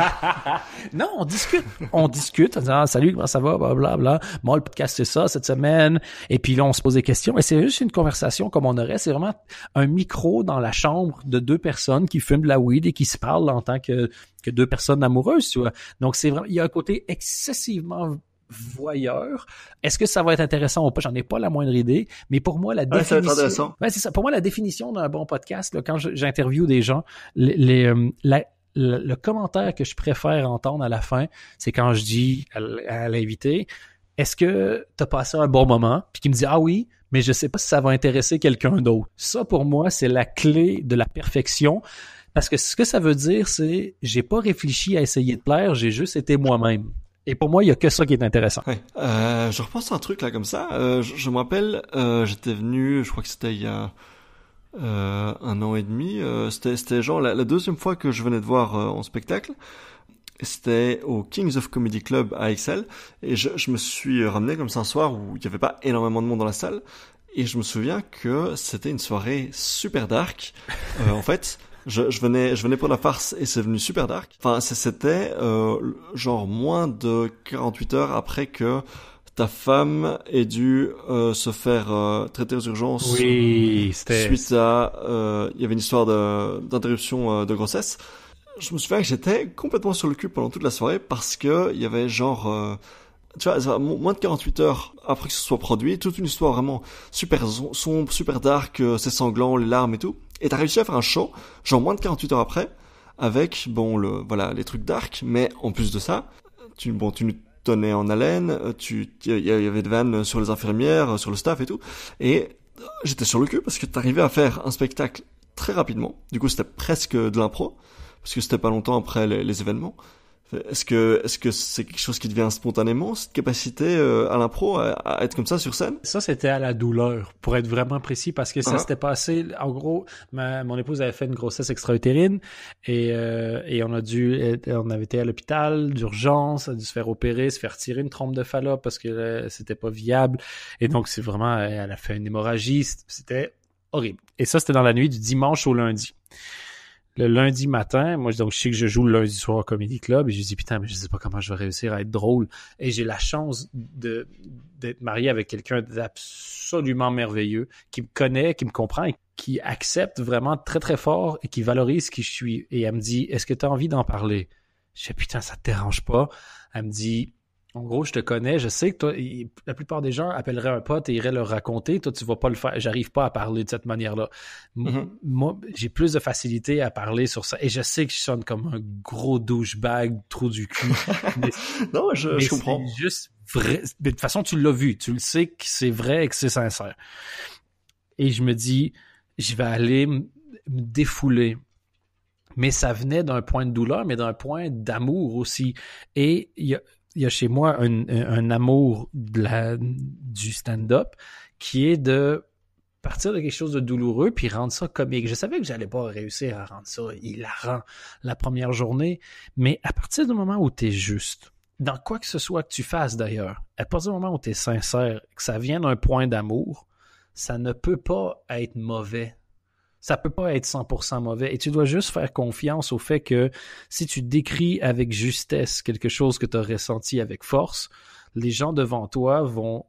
non, on discute. On discute en disant ah, Salut, comment ça va? Blah, Bla, bla. Moi, le podcast, c'est ça cette semaine. » Et puis là, on se pose des questions. Et c'est juste une conversation comme on aurait. C'est vraiment un micro dans la chambre de deux personnes qui fument de la weed et qui se parlent en tant que, que deux personnes amoureuses. Donc, c'est vraiment... Il y a un côté excessivement voyeur. Est-ce que ça va être intéressant ou pas J'en ai pas la moindre idée. Mais pour moi, la définition. c'est ça. Pour moi, la définition d'un bon podcast, quand j'interviewe des gens, euh, le, commentaire que je préfère entendre à la fin, c'est quand je dis à, l'invité Est-ce que tu passé un bon moment Puis qu'il me dit Ah oui, mais je sais pas si ça va intéresser quelqu'un d'autre. Ça, pour moi, c'est la clé de la perfection. Parce que ce que ça veut dire, c'est j'ai pas réfléchi à essayer de plaire, j'ai juste été moi-même. Et pour moi, il y a que ça qui est intéressant. Euh, je repense à un truc là comme ça. Euh, je, je, me rappelle, euh, j'étais venu, je crois que c'était il y a euh, un an et demi. Euh, c'était genre la, deuxième fois que je venais de voir euh, en spectacle. C'était au Kings of Comedy Club à Excel. Et je, je me suis ramené comme ça un soir où il n'y avait pas énormément de monde dans la salle. Et je me souviens que c'était une soirée super dark. en fait, je, je, venais, je venais pour la farce et c'est venu super dark. Enfin, c'était euh, genre moins de 48 heures après que ta femme ait dû euh, se faire euh, traiter aux urgences oui, suite à euh, il y avait une histoire d'interruption de, de, grossesse. Je me souviens que j'étais complètement sur le cul pendant toute la soirée parce que il y avait genre tu vois, moins de 48 heures après que ce soit produit, toute une histoire vraiment super sombre, super dark, c'est sanglant, les larmes et tout. Et t'as réussi à faire un show, genre moins de 48 heures après, avec, bon, le, voilà, les trucs d'arc mais en plus de ça, tu, bon, tu nous tenais en haleine, euh, tu, il y avait des vannes sur les infirmières, euh, sur le staff et tout, et euh, j'étais sur le cul parce que t'arrivais à faire un spectacle très rapidement. Du coup, c'était presque de l'impro, parce que c'était pas longtemps après les événements. Est-ce que est-ce que c'est quelque chose qui devient spontanément cette capacité euh, à l'impro à, à, être comme ça sur scène Ça c'était à la douleur pour être vraiment précis parce que ça uh-huh. s'était passé en gros ma, mon épouse avait fait une grossesse extra-utérine et euh, et on a dû on avait été à l'hôpital d'urgence, a dû se faire opérer, se faire tirer une trompe de Fallope parce que euh, c'était pas viable et donc c'est vraiment elle a fait une hémorragie, c'était horrible. Et ça c'était dans la nuit du dimanche au lundi le lundi matin, moi, donc, je sais que je joue le lundi soir au Comedy Club et je dis, putain, mais je sais pas comment je vais réussir à être drôle. Et j'ai la chance de, d'être marié avec quelqu'un d'absolument merveilleux qui me connaît, qui me comprend et qui accepte vraiment très, très fort et qui valorise qui je suis. Et elle me dit, est-ce que tu as envie d'en parler? Je dis, putain, ça te dérange pas. Elle me dit, en gros, je te connais, je sais que toi, la plupart des gens appelleraient un pote et iraient le raconter. Toi, tu vas pas le faire. J'arrive pas à parler de cette manière-là. Mm-hmm. Moi, j'ai plus de facilité à parler sur ça. Et je sais que je sonne comme un gros douchebag, trou du cul. non, je, comprends. Juste vrai. de toute façon, tu l'as vu. Tu le sais que c'est vrai et que c'est sincère. Et je me dis, je vais aller me défouler mais ça venait d'un point de douleur, mais d'un point d'amour aussi. Et il y a, il y a chez moi un, amour du stand-up qui est de partir de quelque chose de douloureux puis rendre ça comique. Je savais que j'allais pas réussir à rendre ça hilarant la première journée, mais à partir du moment où tu es juste, dans quoi que ce soit que tu fasses d'ailleurs, à partir du moment où tu es sincère, que ça vient d'un point d'amour, ça ne peut pas être mauvais ça peut pas être 100% mauvais. Et tu dois juste faire confiance au fait que si tu décris avec justesse quelque chose que tu as ressenti avec force, les gens devant toi vont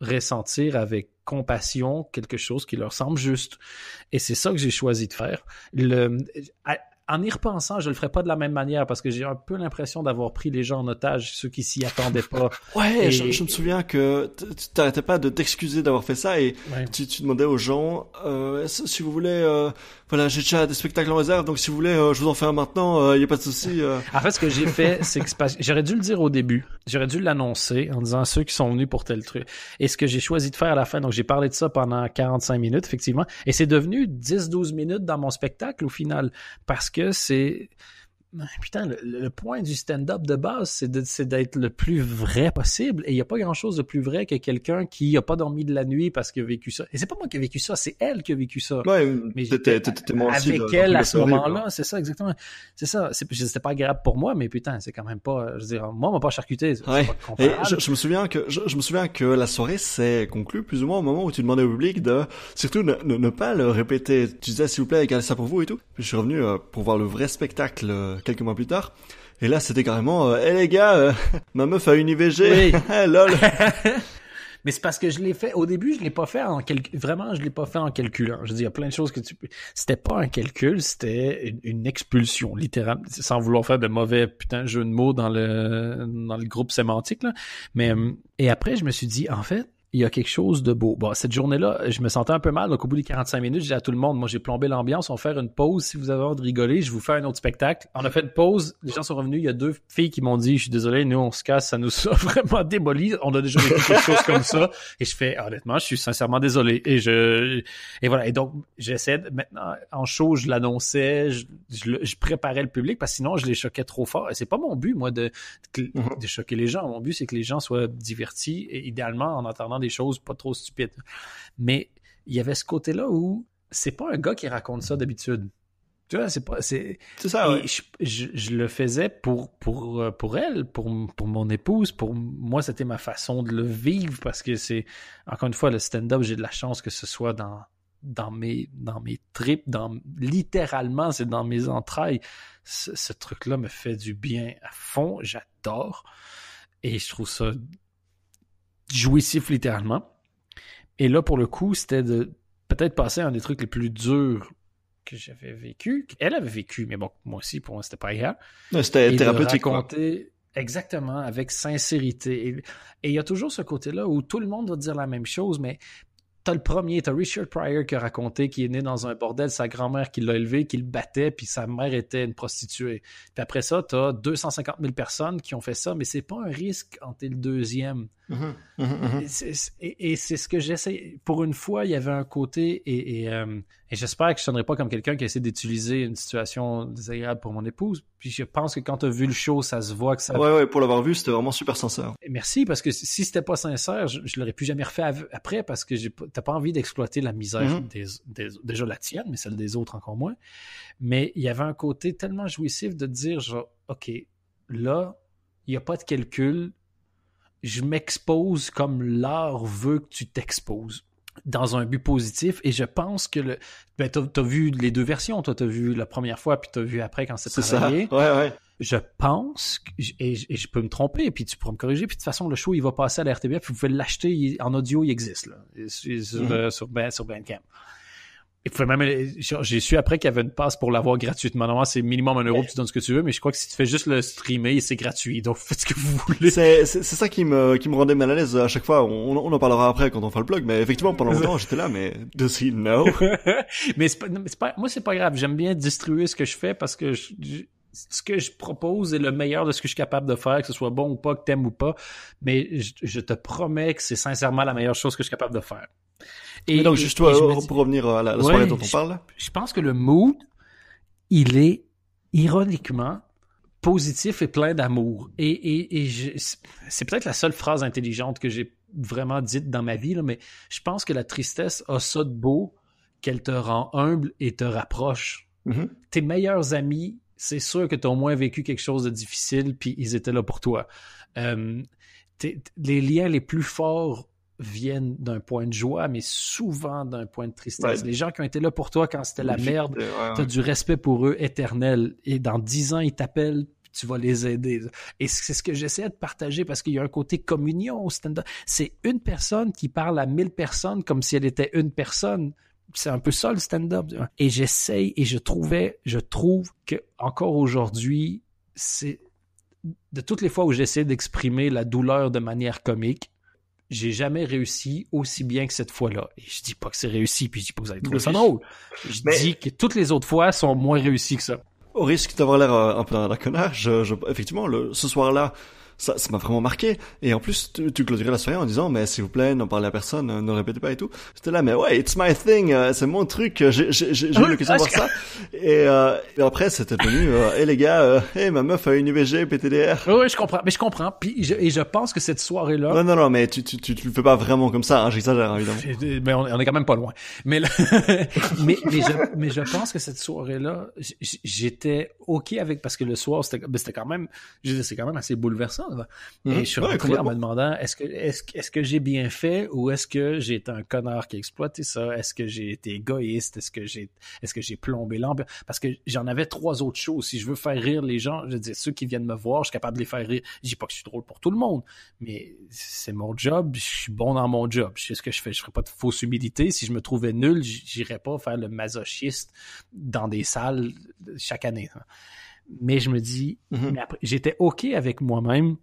ressentir avec compassion quelque chose qui leur semble juste. Et c'est ça que j'ai choisi de faire. Le, en y repensant, je le ferai pas de la même manière parce que j'ai un peu l'impression d'avoir pris les gens en otage, ceux qui s'y attendaient pas. ouais, je, me souviens que tu t'arrêtais pas de t'excuser d'avoir fait ça et tu, demandais aux gens euh, si vous voulez euh, voilà, j'ai déjà des spectacles en réserve, donc si vous voulez, euh, je vous en fais un maintenant, il euh, n'y a pas de souci. Euh. En fait, ce que j'ai fait, c'est que j'aurais dû le dire au début. J'aurais dû l'annoncer en disant ceux qui sont venus pour tel truc. Et ce que j'ai choisi de faire à la fin, donc j'ai parlé de ça pendant 45 minutes, effectivement. Et c'est devenu 10-12 minutes dans mon spectacle au final, parce que c'est putain, le, point du stand-up de base, c'est d'être le plus vrai possible. Et il n'y a pas grand-chose de plus vrai que quelqu'un qui n'a pas dormi de la nuit parce qu'il a vécu ça. Et c'est pas moi qui ai vécu ça, c'est elle qui a vécu ça. mais avec elle à ce moment-là, c'est ça exactement. C'est ça. C'était pas agréable pour moi, mais putain, c'est quand même pas. Je veux dire, moi, on m'a pas charcuté. Et je, me souviens que je, me souviens que la soirée s'est conclue plus ou moins au moment où tu demandais au public de surtout ne, pas le répéter. Tu disais s'il vous plaît, gardez ça pour vous et tout. je suis revenu euh, pour voir le vrai spectacle euh, quelques mois plus tard. Et là, c'était carrément, hé euh, hey, les gars, euh, ma meuf a une IVG, lol. Mais c'est parce que je l'ai fait. Au début, je l'ai pas fait en calcul. Vraiment, je l'ai pas fait en calculant. Je dis il y a plein de choses que tu. C'était pas un calcul, c'était une, expulsion, littéralement. Sans vouloir faire de mauvais putain jeu de mots dans le dans le groupe sémantique là. Mais euh, et après, je me suis dit, en fait, il y a quelque chose de beau. Bon, cette journée-là, je me sentais un peu mal. Donc, au bout des 45 minutes, j'ai dit à tout le monde, moi, j'ai plombé l'ambiance. On va faire une pause. Si vous avez envie de rigoler, je vous fais un autre spectacle. On a fait une pause. Les gens sont revenus. Il y a deux filles qui m'ont dit, je suis désolé, nous, on se casse. Ça nous a vraiment démoli. On a déjà vécu quelque chose comme ça. Et je fais, honnêtement, je suis sincèrement désolé. Et je, et voilà. Et donc, j'essaie maintenant, en show, je l'annonçais, je, préparais le public parce que sinon, je les choquais trop fort. Et c'est pas mon but, moi, de, de, mhm. choquer les gens. Mon but, c'est que les gens soient divertis et idéalement en attendant des choses pas trop stupides. Mais il y avait ce côté-là où c'est pas un gars qui raconte ça d'habitude. Tu vois, c'est pas. C'est ça, oui. je, je, le faisais pour, pour, euh, pour elle, pour, pour mon épouse. Pour moi, c'était ma façon de le vivre parce que c'est. Encore une fois, le stand-up, j'ai de la chance que ce soit dans, dans, mes, dans mes tripes, dans, littéralement, c'est dans mes entrailles. Ce, ce truc-là me fait du bien à fond. J'adore. Et je trouve ça jouissif littéralement. Et là, pour le coup, c'était de peut-être passer un des trucs les plus durs que j'avais vécu. qu'elle avait vécu, mais bon, moi aussi, pour moi, c'était pas hier. C'était thérapeute exactement avec sincérité. Et il y a toujours ce côté-là où tout le monde va dire la même chose, mais t'as le premier, t'as Richard Pryor qui a raconté qu'il est né dans un bordel, sa grand-mère qui l'a élevé, qui le battait, puis sa mère était une prostituée. Puis après ça, t'as 250 000 personnes qui ont fait ça, mais c'est pas un risque quand t'es le deuxième. Mm-hmm, mm-hmm, mm-hmm. et, c'est ce que j'essaie. Pour une fois, il y avait un côté, et, euh, j'espère que je ne sonnerai pas comme quelqu'un qui essaie d'utiliser une situation désagréable pour mon épouse. Puis je pense que quand tu as vu le show, ça se voit que ça. Ouais, ouais, pour l'avoir vu, c'était vraiment super sincère. Merci, parce que si c'était pas sincère, je, ne l'aurais plus jamais refait après parce que n'as pas envie d'exploiter la misère déjà la tienne, mais celle des autres encore moins. Mais il y avait un côté tellement jouissif de dire genre, OK, là, il n'y a pas de calcul je m'expose comme l'art veut que tu t'exposes dans un but positif et je pense que le ben t'as vu les deux versions toi t'as vu la première fois puis t'as vu après quand c'est travaillé je pense et, je peux me tromper puis tu pourras me corriger puis de toute façon le show il va passer à la RTBF puis vous pouvez l'acheter en audio il existe là, sur, mm. euh, ben, sur Bandcamp il pouvait même, j'ai su après qu'il y avait une passe pour l'avoir gratuitement. Normalement, c'est minimum un euro, tu donnes ce que tu veux, mais je crois que si tu fais juste le streamer, c'est gratuit. Donc, faites ce que vous voulez. C'est, ça qui me, qui me rendait mal à l'aise à chaque fois. On, on, en parlera après quand on fera le blog, mais effectivement, pendant longtemps, j'étais là, mais does he know? mais c'est pas, pas, moi, c'est pas grave. J'aime bien distribuer ce que je fais parce que ce que je propose est le meilleur de ce que je suis capable de faire, que ce soit bon ou pas, que t'aimes ou pas. Mais je, je te promets que c'est sincèrement la meilleure chose que je suis capable de faire. Et, donc, juste oh, pour revenir à la, soirée dont on parle. Je, pense que le mood, il est ironiquement positif et plein d'amour. Et, c'est peut-être la seule phrase intelligente que j'ai vraiment dite dans ma vie, mais je pense que la tristesse a ça de beau qu'elle te rend humble et te rapproche. Mm-hmm. Tes meilleurs amis, c'est sûr que tu as au moins vécu quelque chose de difficile, puis ils étaient là pour toi. Euh, les liens les plus forts viennent d'un point de joie, mais souvent d'un point de tristesse. Les gens qui ont été là pour toi quand c'était la merde, euh, tu as du respect pour eux éternel. Et dans dix ans, ils t'appellent tu vas les aider. Et c'est ce que j'essaie de partager parce qu'il y a un côté communion au stand-up. C'est une personne qui parle à mille personnes comme si elle était une personne. C'est un peu ça le stand-up. Et j'essaye et je trouvais, je trouve que encore aujourd'hui, c'est de toutes les fois où j'essaie d'exprimer la douleur de manière comique, j'ai jamais réussi aussi bien que cette fois-là. Et je dis pas que c'est réussi, puis je dis pas que vous allez trouver ça drôle. Je dis que toutes les autres fois sont moins réussies que ça. Au risque d'avoir l'air euh, un peu d'un la connard, je, je, effectivement, le, ce soir-là, ça ça m'a vraiment marqué et en plus tu, tu clôturais la soirée en disant mais s'il vous plaît n'en parlez à personne euh, ne répétez pas et tout j'étais là mais ouais it's my thing euh, c'est mon truc euh, j'ai j'ai eu l'occasion de voir ça et, euh, et après c'était devenu euh, les gars euh, ma meuf a une UVG PTDR oui, je comprends mais je comprends puis je, et je pense que cette soirée là non non non mais tu tu tu, le fais pas vraiment comme ça hein, j'exagère évidemment mais on, est quand même pas loin mais mais mais je, mais je pense que cette soirée là j'étais ok avec parce que le soir c'était c'était quand même c'est quand même assez bouleversant Mm-hmm. Et je suis en me demandant est-ce que, est-ce, que j'ai bien fait ou est-ce que j'ai été un connard qui a exploité ça Est-ce que j'ai été égoïste Est-ce que j'ai, est-ce que j'ai plombé l'ambiance Parce que j'en avais trois autres choses. Si je veux faire rire les gens, je dis ceux qui viennent me voir, je suis capable de les faire rire. Je dis pas que je suis drôle pour tout le monde, mais c'est mon job. Je suis bon dans mon job. Je sais ce que je fais. Je ferai pas de fausse humilité. Si je me trouvais nul, j'irais pas faire le masochiste dans des salles chaque année. Hein. Mais je me dis, mhm. j'étais OK avec moi-même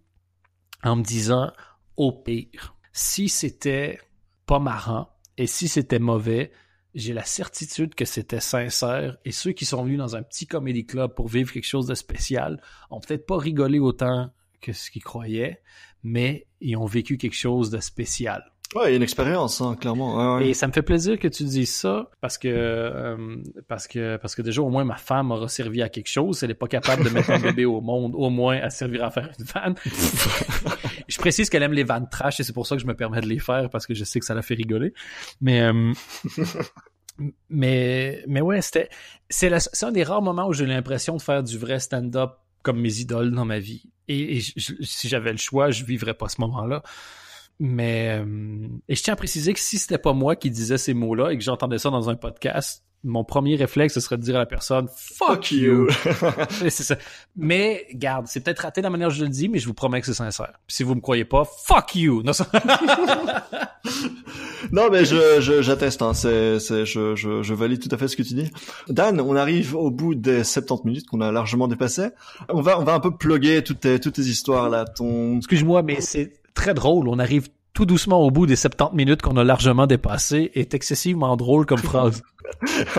en me disant, au pire, si c'était pas marrant et si c'était mauvais, j'ai la certitude que c'était sincère et ceux qui sont venus dans un petit comedy club pour vivre quelque chose de spécial ont peut-être pas rigolé autant que ce qu'ils croyaient, mais ils ont vécu quelque chose de spécial. Ouais, il une expérience, hein, clairement. Et ça me fait plaisir que tu dises ça parce que euh, parce que parce que déjà au moins ma femme aura servi à quelque chose. Elle n'est pas capable de mettre un bébé au monde, au moins à servir à faire une vanne. je précise qu'elle aime les vannes trash et c'est pour ça que je me permets de les faire parce que je sais que ça la fait rigoler. Mais euh, mais mais ouais, c'était c'est un des rares moments où j'ai l'impression de faire du vrai stand-up comme mes idoles dans ma vie. Et, si j'avais le choix, je vivrais pas ce moment-là. Mais euh, et je tiens à préciser que si c'était pas moi qui disais ces mots-là et que j'entendais ça dans un podcast, mon premier réflexe ce serait de dire à la personne fuck you. Mais garde, c'est peut-être raté la manière dont je le dis, mais je vous promets que c'est sincère. si vous me croyez pas, fuck you. Non, mais je j'atteste je, hein, c'est c'est je, je valide tout à fait ce que tu dis. Dan, on arrive au bout des 70 minutes qu'on a largement dépassé. On va on va un peu plugger toutes tes toutes tes histoires là, ton Excuse-moi mais c'est très drôle. On arrive tout doucement au bout des 70 minutes qu'on a largement dépassé est excessivement drôle comme phrase.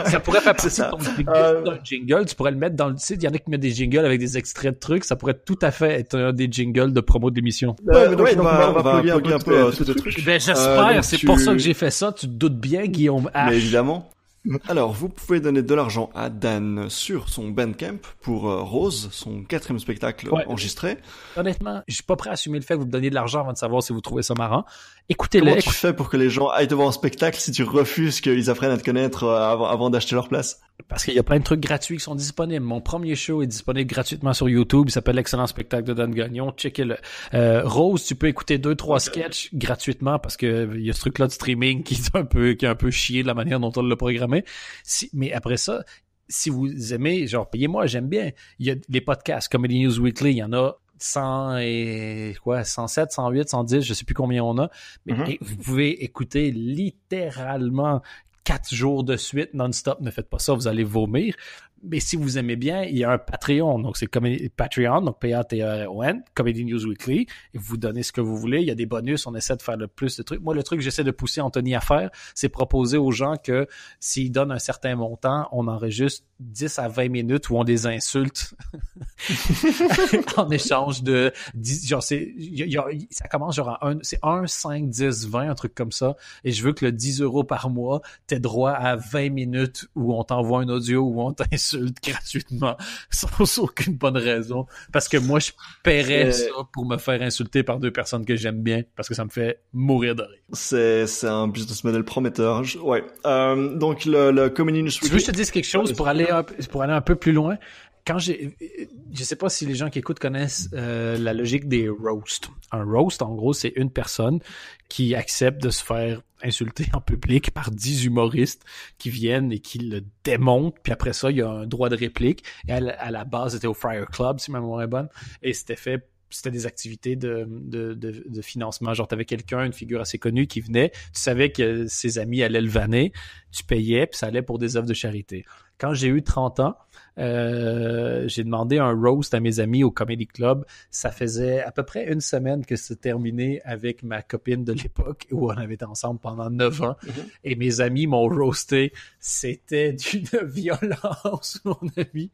ça pourrait faire partie de ton euh, jingle. Tu pourrais le mettre dans le site. Il y en a qui mettent des jingles avec des extraits de trucs. Ça pourrait tout à fait être un des jingles de promo de l'émission. ouais, Ben, j'espère. c'est pour ça que j'ai fait ça. Tu te doutes bien, Guillaume H. Mais évidemment. Alors, vous pouvez donner de l'argent à Dan sur son Bandcamp pour euh, Rose, son quatrième spectacle enregistré. Honnêtement, je suis pas prêt à assumer le fait que vous me donniez de l'argent avant de savoir si vous trouvez ça marrant. Écoutez-le. Comment tu fais pour que les gens aillent devant un spectacle si tu refuses qu'ils apprennent à te connaître euh, avant d'acheter leur place parce qu'il y a plein de trucs gratuits qui sont disponibles. Mon premier show est disponible gratuitement sur YouTube. Il s'appelle L'excellent spectacle de Dan Gagnon. Checkez-le. Euh, Rose, tu peux écouter deux, trois sketchs gratuitement parce que il y a ce truc-là de streaming qui est un peu, qui est un peu chié de la manière dont on l'a programmé. Si, mais après ça, si vous aimez, genre, payez-moi, j'aime bien. Il y a les podcasts, Comedy News Weekly, il y en a 100 et quoi 107, 108, 110, je sais plus combien on a, mais mm-hmm. vous pouvez écouter littéralement quatre jours de suite non-stop, ne faites pas ça, vous allez vomir mais si vous aimez bien, il y a un Patreon. Donc, c'est Patreon, donc p a t e o n Comedy News Weekly. vous donnez ce que vous voulez. Il y a des bonus. On essaie de faire le plus de trucs. Moi, le truc que j'essaie de pousser Anthony à faire, c'est proposer aux gens que s'ils donnent un certain montant, on enregistre 10 à 20 minutes où on les insulte en échange de genre, c'est, ça commence genre à 1, c'est 1, 5, 10, 20, un truc comme ça. Et je veux que le 10 euros par mois, t'aies droit à 20 minutes où on t'envoie un audio, où on t'insulte gratuitement sans aucune bonne raison parce que moi je paierais euh, ça pour me faire insulter par deux personnes que j'aime bien parce que ça me fait mourir de rire. C'est c'est un business model prometteur. ouais. Euh, donc le le je veux que je te dise quelque chose pour aller un, pour aller un peu plus loin quand j'ai, je sais pas si les gens qui écoutent connaissent euh, la logique des roast Un roast, en gros, c'est une personne qui accepte de se faire insulté en public par dix humoristes qui viennent et qui le démontent. Puis après ça, il y a un droit de réplique. Et à la, à la base, c'était au Friar Club, si ma mémoire est bonne. Et c'était fait c'était des activités de, de, de, financement. Genre, tu avais quelqu'un, une figure assez connue qui venait, tu savais que ses amis allaient le vanner, tu payais, puis ça allait pour des œuvres de charité. Quand j'ai eu 30 ans, euh, j'ai demandé un roast à mes amis au Comedy Club. Ça faisait à peu près une semaine que c'était terminé avec ma copine de l'époque où on avait été ensemble pendant 9 ans. Mm-hmm. Et mes amis m'ont roasté. C'était d'une violence, mon ami.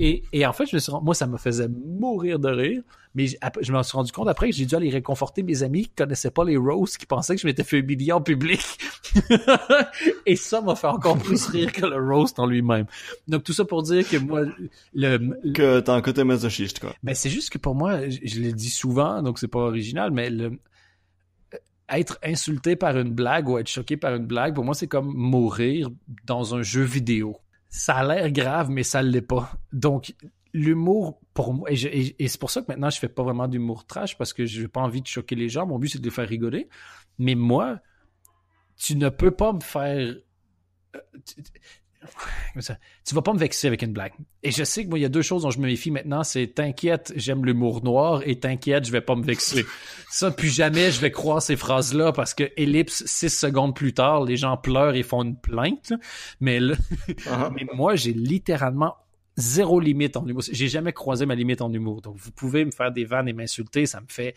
Et, et en fait, je me suis, moi, ça me faisait mourir de rire. Mais je m'en suis rendu compte après que j'ai dû aller réconforter mes amis qui connaissaient pas les roasts, qui pensaient que je m'étais fait humilier en public. Et ça m'a fait encore plus rire que le roast en lui-même. Donc tout ça pour dire que moi, le... Que t'as un côté masochiste, quoi. Mais ben, c'est juste que pour moi, je, je le dis souvent, donc c'est pas original, mais le... Euh, être insulté par une blague ou être choqué par une blague, pour moi, c'est comme mourir dans un jeu vidéo. Ça a l'air grave, mais ça l'est pas. Donc, l'humour moi, et, c'est pour ça que maintenant je fais pas vraiment d'humour trash parce que j'ai pas envie de choquer les gens. Mon but c'est de les faire rigoler. Mais moi, tu ne peux pas me faire. Euh, tu, tu vas pas me vexer avec une blague. Et je sais que moi, il y a deux choses dont je me méfie maintenant, c'est t'inquiète, j'aime l'humour noir et t'inquiète, je vais pas me vexer. Ça, plus jamais je vais croire ces phrases-là parce que ellipse, six secondes plus tard, les gens pleurent et font une plainte. Mais, uh-huh. mais moi, j'ai littéralement zéro limite en humour. J'ai jamais croisé ma limite en humour. Donc, vous pouvez me faire des vannes et m'insulter, ça me fait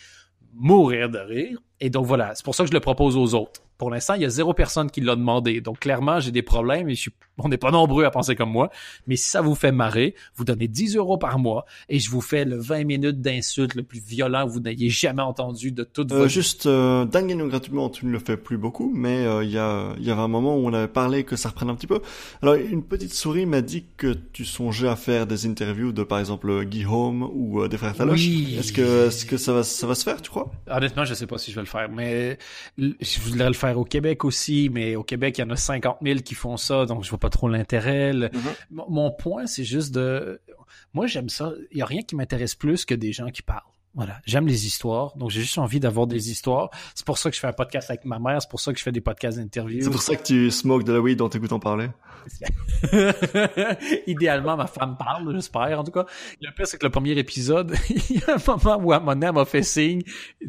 mourir de rire. Et donc voilà, c'est pour ça que je le propose aux autres. Pour l'instant, il y a zéro personne qui l'a demandé. Donc clairement, j'ai des problèmes et je suis... on n'est pas nombreux à penser comme moi. Mais si ça vous fait marrer, vous donnez 10 euros par mois et je vous fais le 20 minutes d'insultes le plus violent que vous n'ayez jamais entendu de toute euh, votre Juste, euh, gratuitement, tu ne le fais plus beaucoup, mais euh, il y, a, y avait un moment où on avait parlé que ça reprenne un petit peu. Alors, une petite souris m'a dit que tu songeais à faire des interviews de, par exemple, Guy ou euh, des frères Taloche. Oui. Est-ce que, est -ce que ça, va, ça va se faire, tu crois Honnêtement, je sais pas si je vais le mais je voudrais le faire au Québec aussi, mais au Québec, il y en a 50 000 qui font ça, donc je vois pas trop l'intérêt. Mm-hmm. Mon point, c'est juste de... Moi, j'aime ça. Il n'y a rien qui m'intéresse plus que des gens qui parlent. Voilà, j'aime les histoires, donc j'ai juste envie d'avoir des histoires. C'est pour ça que je fais un podcast avec ma mère, c'est pour ça que je fais des podcasts d'interviews. C'est pour ça que tu smokes de la weed en t'écoutant parler. Idéalement, ma femme parle, j'espère, en tout cas. Le pire, c'est que le premier épisode, il y a un moment où âme m'a fait signe,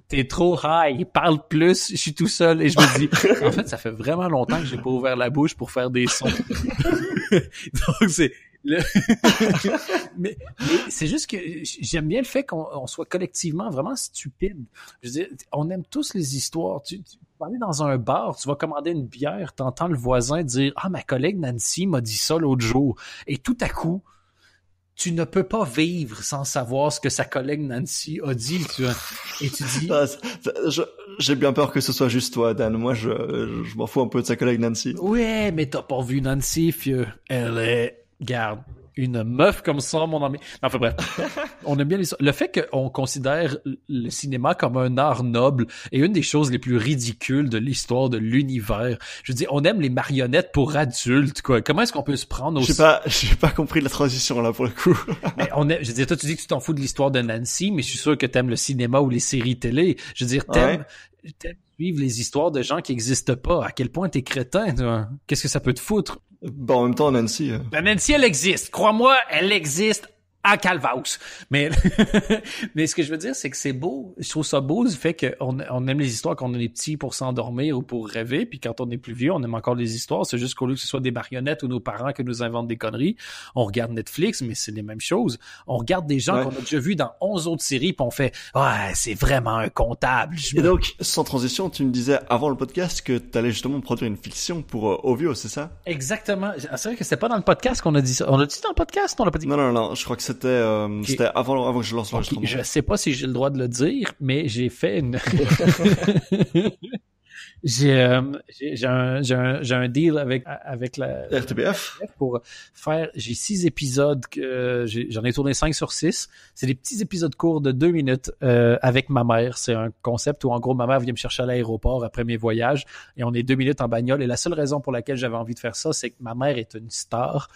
t'es trop high, parle plus, je suis tout seul, et je me dis, en fait, ça fait vraiment longtemps que j'ai pas ouvert la bouche pour faire des sons. donc c'est, mais, c'est juste que j'aime bien le fait qu'on soit collectivement vraiment stupide. on aime tous les histoires. Tu, vas aller dans un bar, tu vas commander une bière, t'entends le voisin dire « Ah, ma collègue Nancy m'a dit ça l'autre jour. » Et tout à coup, tu ne peux pas vivre sans savoir ce que sa collègue Nancy a dit. Et tu dis... J'ai bien peur que ce soit juste toi, Dan. Moi, je, m'en fous un peu de sa collègue Nancy. Ouais, mais t'as pas vu Nancy, fieu. Elle est garde, une meuf comme ça, mon ami. Non, enfin bref, on aime bien les... Le fait qu'on considère le cinéma comme un art noble est une des choses les plus ridicules de l'histoire de l'univers. Je veux dire, on aime les marionnettes pour adultes, quoi. Comment est-ce qu'on peut se prendre au... sais pas, j'ai pas compris la transition, là, pour le coup. mais on aime... Je veux dire, toi, tu dis que tu t'en fous de l'histoire de Nancy, mais je suis sûr que t'aimes le cinéma ou les séries télé. Je veux dire, t'aimes t'aimes suivre les histoires de gens qui n'existent pas. À quel point t'es crétin, toi? Qu'est-ce que ça peut te foutre? Bon, en même temps, Nancy. Hein. Ben Nancy, elle existe. Crois-moi, elle existe à Calvaus. Mais, mais ce que je veux dire, c'est que c'est beau. Je trouve ça beau du fait qu'on on aime les histoires quand on est petit pour s'endormir ou pour rêver. Puis quand on est plus vieux, on aime encore les histoires. C'est juste qu'au lieu que ce soit des marionnettes ou nos parents qui nous inventent des conneries, on regarde Netflix, mais c'est les mêmes choses. On regarde des gens qu'on a déjà vus dans onze autres séries, puis on fait « Ouais, c'est vraiment un comptable. » Et donc, sans transition, tu me disais avant le podcast que tu allais justement produire une fiction pour euh, c'est ça? Exactement. Ah, c'est vrai que c'est pas dans le podcast qu'on a dit ça. On a dit dans le podcast? On l'a pas dit? Non, non, non. Je crois que c'est c'était euh, avant, que je lance l'enregistrement. Je sais pas si j'ai le droit de le dire, mais j'ai fait une... Euh, j'ai un, deal avec, avec la, RTBF pour faire... J'ai six épisodes, euh, j'en ai, tourné cinq sur six. C'est des petits épisodes courts de deux minutes avec ma mère. C'est un concept où, en gros, ma mère vient me chercher à l'aéroport après mes voyages et on est deux minutes en bagnole. Et la seule raison pour laquelle j'avais envie de faire ça, c'est que ma mère est une star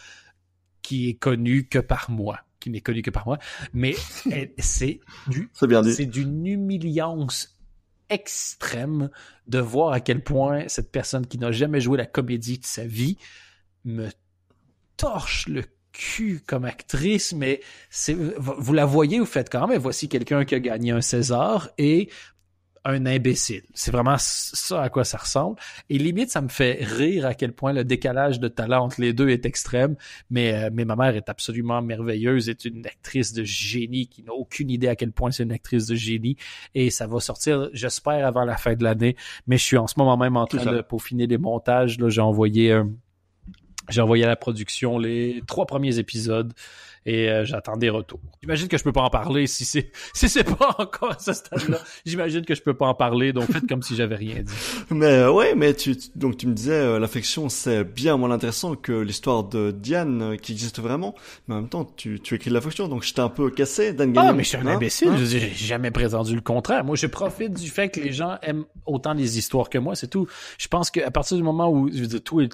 qui est connue que par moi qui n'est connu que par moi, mais c'est d'une humiliance extrême de voir à quel point cette personne qui n'a jamais joué la comédie de sa vie me torche le cul comme actrice, mais c'est, vous la voyez, vous faites quand même, voici quelqu'un qui a gagné un César et un imbécile. C'est vraiment ça à quoi ça ressemble. Et limite, ça me fait rire à quel point le décalage de talent entre les deux est extrême. Mais, euh, mais ma mère est absolument merveilleuse, est une actrice de génie qui n'a aucune idée à quel point c'est une actrice de génie. Et ça va sortir, j'espère, avant la fin de l'année. Mais je suis en ce moment même en train de peaufiner les montages. j'ai envoyé, euh, j'ai envoyé à la production les trois premiers épisodes et euh, j'attends des retours. J'imagine que je peux pas en parler si c'est si c'est pas encore à ce stade-là. J'imagine que je peux pas en parler, donc faites comme si j'avais rien dit. Mais euh, ouais, mais tu, donc tu me disais euh, l'affection c'est bien moins intéressant que l'histoire de Diane euh, qui existe vraiment, mais en même temps tu, tu écris de l'affection, donc j'étais un peu cassé. Dan ah, mais je suis un hein? imbécile. Hein? J'ai jamais prétendu le contraire. Moi, je profite du fait que les gens aiment autant les histoires que moi, c'est tout. Je pense qu'à partir du moment où je veux dire, tout,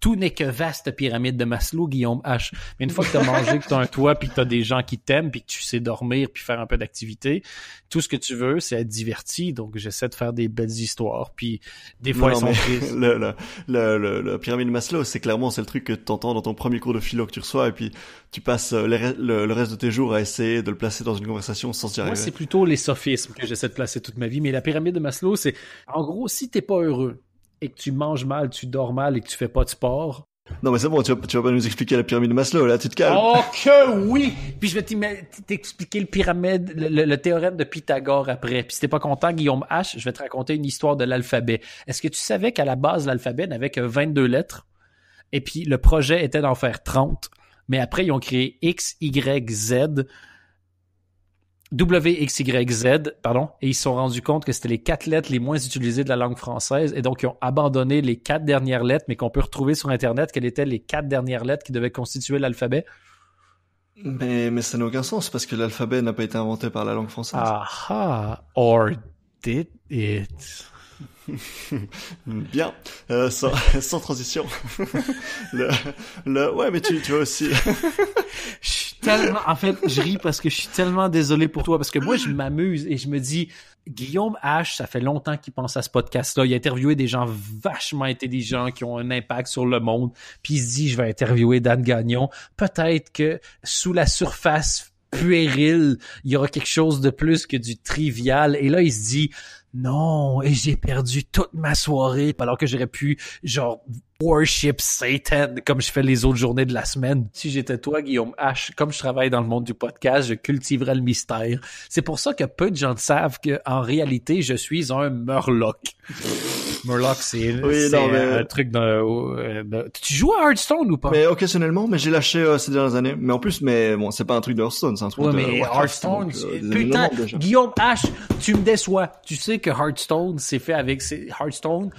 tout n'est que vaste pyramide de Maslow, Guillaume H. Mais une fois que t'as mangé que t'as un toit, puis que as des gens qui t'aiment, puis que tu sais dormir, puis faire un peu d'activité. Tout ce que tu veux, c'est être diverti. Donc j'essaie de faire des belles histoires, puis des fois sont Le, le, le, Maslow, c'est clairement c'est le truc que t'entends dans ton premier cours de philo que tu reçois, et puis tu passes euh, le, reste de tes jours à essayer de le placer dans une conversation sans dire Moi, c'est plutôt les sophismes que j'essaie de placer toute ma vie, mais la pyramide de Maslow, c'est en gros si t'es pas heureux et que tu manges mal, tu dors mal et que tu fais pas de sport, non mais c'est bon, tu vas, pas nous expliquer la pyramide de Maslow, là tu te calmes. Oh que oui Puis je vais t'expliquer le pyramide, le, le, théorème de Pythagore après. Puis si t'es pas content, Guillaume H, je vais te raconter une histoire de l'alphabet. Est-ce que tu savais qu'à la base, l'alphabet n'avait que 22 lettres et puis le projet était d'en faire 30 mais après, ils ont créé X, Y, Z WXYZ, pardon, et ils se sont rendus compte que c'était les quatre lettres les moins utilisées de la langue française, et donc ils ont abandonné les quatre dernières lettres, mais qu'on peut retrouver sur Internet quelles étaient les quatre dernières lettres qui devaient constituer l'alphabet. Mais, mais ça n'a aucun sens, parce que l'alphabet n'a pas été inventé par la langue française. Ah ah, or did it? Bien, euh, sans, transition. le, le, ouais, mais tu, tu vois aussi. je suis tellement, en fait, je ris parce que je suis tellement désolé pour toi parce que moi, je m'amuse et je me dis, Guillaume H, ça fait longtemps qu'il pense à ce podcast-là. Il a interviewé des gens vachement intelligents qui ont un impact sur le monde. Puis il se dit, je vais interviewer Dan Gagnon. Peut-être que sous la surface puérile, il y aura quelque chose de plus que du trivial. Et là, il se dit, non, et j'ai perdu toute ma soirée alors que j'aurais pu, genre, worship Satan comme je fais les autres journées de la semaine. Si j'étais toi, Guillaume H, comme je travaille dans le monde du podcast, je cultiverais le mystère. C'est pour ça que peu de gens savent qu'en réalité, je suis un murloc. Murloc, c'est oui, un truc de, euh, Tu joues à Hearthstone ou pas Mais occasionnellement, mais j'ai lâché euh, ces dernières années. Mais en plus, mais bon, c'est pas un truc de Hearthstone, c'est un truc ouais, de. mais Hearthstone, euh, putain, Guillaume H, tu me déçois. Tu sais que Hearthstone, c'est fait avec Hearthstone,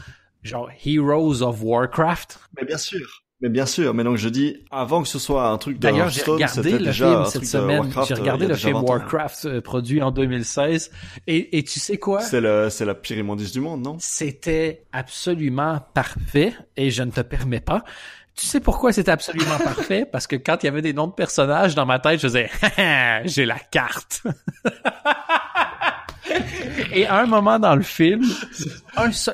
genre Heroes of Warcraft. Mais bien sûr. Mais bien sûr, mais donc je dis, avant que ce soit un truc de D'ailleurs, j'ai regardé le film cette semaine. J'ai euh, regardé le film Warcraft euh, produit en 2016. Et, et tu sais quoi? C'est le, c'est la pire immondice du monde, non? C'était absolument parfait et je ne te permets pas. Tu sais pourquoi c'était absolument parfait? Parce que quand il y avait des noms de personnages dans ma tête, je disais j'ai la carte. Et à un moment dans le film,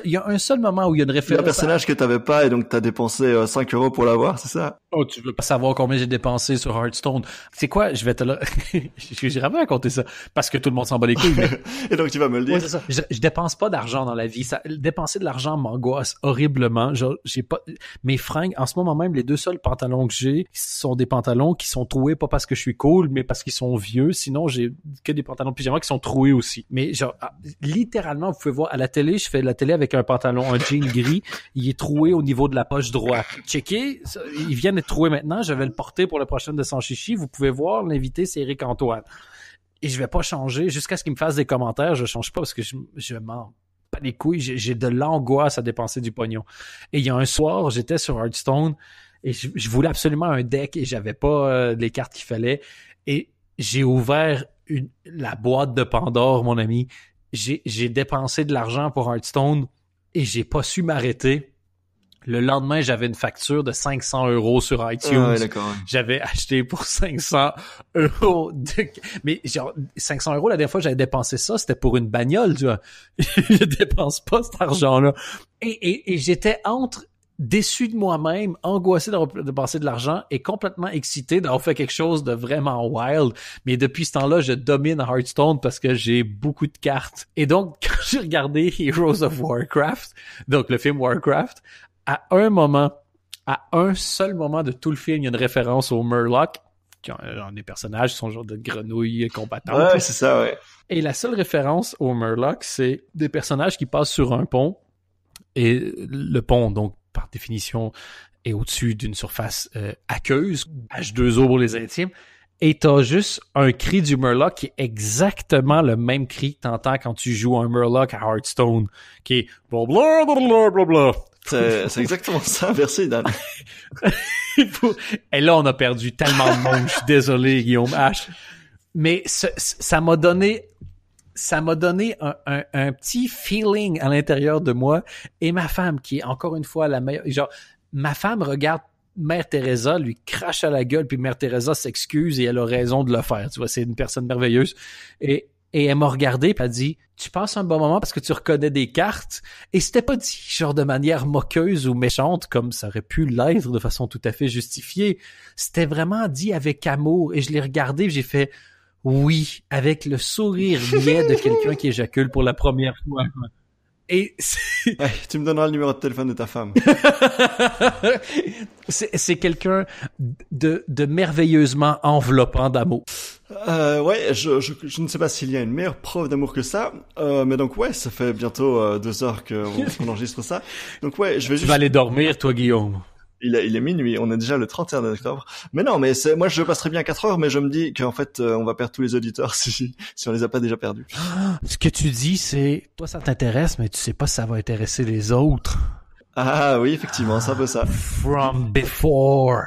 il y a un seul moment où il y a une référence. un personnage que que t'avais pas et donc tu as dépensé 5 euh, euros pour l'avoir, c'est ça? Oh, tu veux pas savoir combien j'ai dépensé sur Hearthstone. C'est quoi? Je vais te le... vais jamais raconter ça. Parce que tout le monde s'en bat les couilles. et donc tu vas me le dire. Je, je, dépense pas d'argent dans la vie. Ça, dépenser de l'argent m'angoisse horriblement. J'ai pas, mes fringues, en ce moment même, les deux seuls pantalons que j'ai sont des pantalons qui sont troués pas parce que je suis cool, mais parce qu'ils sont vieux. Sinon, j'ai que des pantalons plusieurs pyjama qui sont troués aussi. Mais mais genre, ah, littéralement, vous pouvez voir à la télé, je fais la télé avec un pantalon, un jean gris, il est troué au niveau de la poche droite. Checker, il vient d'être troué maintenant, je vais le porter pour le prochain de son Chichi, vous pouvez voir, l'invité c'est Eric Antoine. Et je vais pas changer, jusqu'à ce qu'il me fasse des commentaires, je change pas parce que je, je m'en pas les couilles, j'ai de l'angoisse à dépenser du pognon. Et il y a un soir, j'étais sur Hearthstone, et je, voulais absolument un deck et j'avais pas euh, les cartes qu'il fallait et j'ai ouvert la boîte de Pandore, mon ami. J'ai dépensé de l'argent pour Hearthstone et j'ai pas su m'arrêter. Le lendemain, j'avais une facture de 500 euros sur iTunes. Ah j'avais acheté pour 500 euros. Mais genre, 500 euros, la dernière fois j'avais dépensé ça, c'était pour une bagnole. Tu vois. Je dépense pas cet argent-là. Et, et, et j'étais entre déçu de moi-même, angoissé de, passer de l'argent et complètement excité d'avoir fait quelque chose de vraiment wild. Mais depuis ce temps-là, je domine Hearthstone parce que j'ai beaucoup de cartes. Et donc, quand j'ai regardé Heroes of Warcraft, donc le film Warcraft, à un moment, à un seul moment de tout le film, il y a une référence au Murloc euh, ont des personnages qui sont genre de grenouilles combattantes. Ouais, c'est ça, ouais. Et la seule référence au Murloc, c'est des personnages qui passent sur un pont. Et le pont, donc par définition, est au-dessus d'une surface euh, aqueuse, H2O pour les intimes, et t'as juste un cri du Murloc qui est exactement le même cri que t'entends quand tu joues un Murloc à Hearthstone, qui est C'est exactement ça, versé dans Et là, on a perdu tellement de monde, je suis désolé, Guillaume H. Mais ça m'a donné ça m'a donné un, un, petit feeling à l'intérieur de moi et ma femme qui est encore une fois la meilleure genre ma femme regarde Mère Teresa lui crache à la gueule puis Mère Teresa s'excuse et elle a raison de le faire tu vois c'est une personne merveilleuse et et elle m'a regardé et elle dit tu passes un bon moment parce que tu reconnais des cartes et c'était pas dit genre de manière moqueuse ou méchante comme ça aurait pu l'être de façon tout à fait justifiée c'était vraiment dit avec amour et je l'ai regardé j'ai fait oui, avec le sourire niais de quelqu'un qui éjacule pour la première fois. Et tu me donneras le numéro de téléphone de ta femme. c'est quelqu'un de, merveilleusement enveloppant d'amour. Euh, ouais, je, ne sais pas s'il y a une meilleure preuve d'amour que ça, euh, mais donc ouais, ça fait bientôt euh, deux heures qu'on enregistre ça. Donc ouais, je vais Tu vas aller dormir, toi, Guillaume il, il, est minuit, on est déjà le 31 octobre. Mais non, mais moi je passerai bien 4 heures, mais je me dis qu'en fait euh, on va perdre tous les auditeurs si, si on les a pas déjà perdus. Ce que tu dis, c'est toi ça t'intéresse, mais tu sais pas si ça va intéresser les autres. Ah oui, effectivement, ça un ça. From before.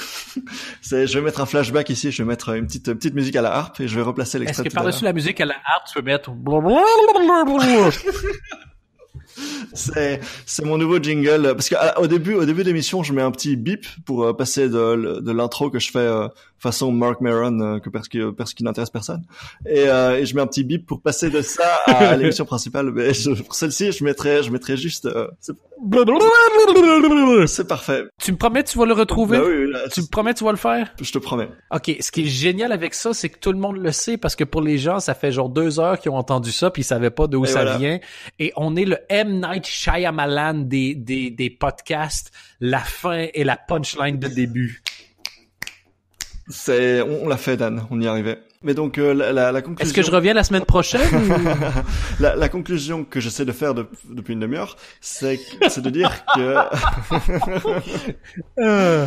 c'est, je vais mettre un flashback ici, je vais mettre une petite, petite musique à la harpe et je vais replacer l'extrait. Est-ce que par-dessus la musique à la harpe, tu peux mettre c'est c'est mon nouveau jingle parce qu'au euh, au début au début d'émission je mets un petit bip pour euh, passer de, l'intro que je fais euh, façon Mark Maron euh, que parce que parce qu'il n'intéresse personne. Et, euh, et, je mets un petit bip pour passer de ça à l'émission principale. Mais pour celle-ci, je mettrai je mettrai juste. Euh, c'est parfait. Tu me promets tu vas le retrouver. Bah oui, tu me promets tu vas le faire. Je te promets. Ok. Ce qui est génial avec ça, c'est que tout le monde le sait parce que pour les gens, ça fait genre deux heures qu'ils ont entendu ça puis ils savaient pas d'où ça vient. Et on est le M Night Shyamalan des des des podcasts. La fin et la punchline de début. C'est, on, l'a fait, Dan. On y arrivait. Mais donc euh, la, la, conclusion. Est-ce que je reviens la semaine prochaine la, la, conclusion que j'essaie de faire depuis une demi-heure, c'est c'est de dire que. Euh.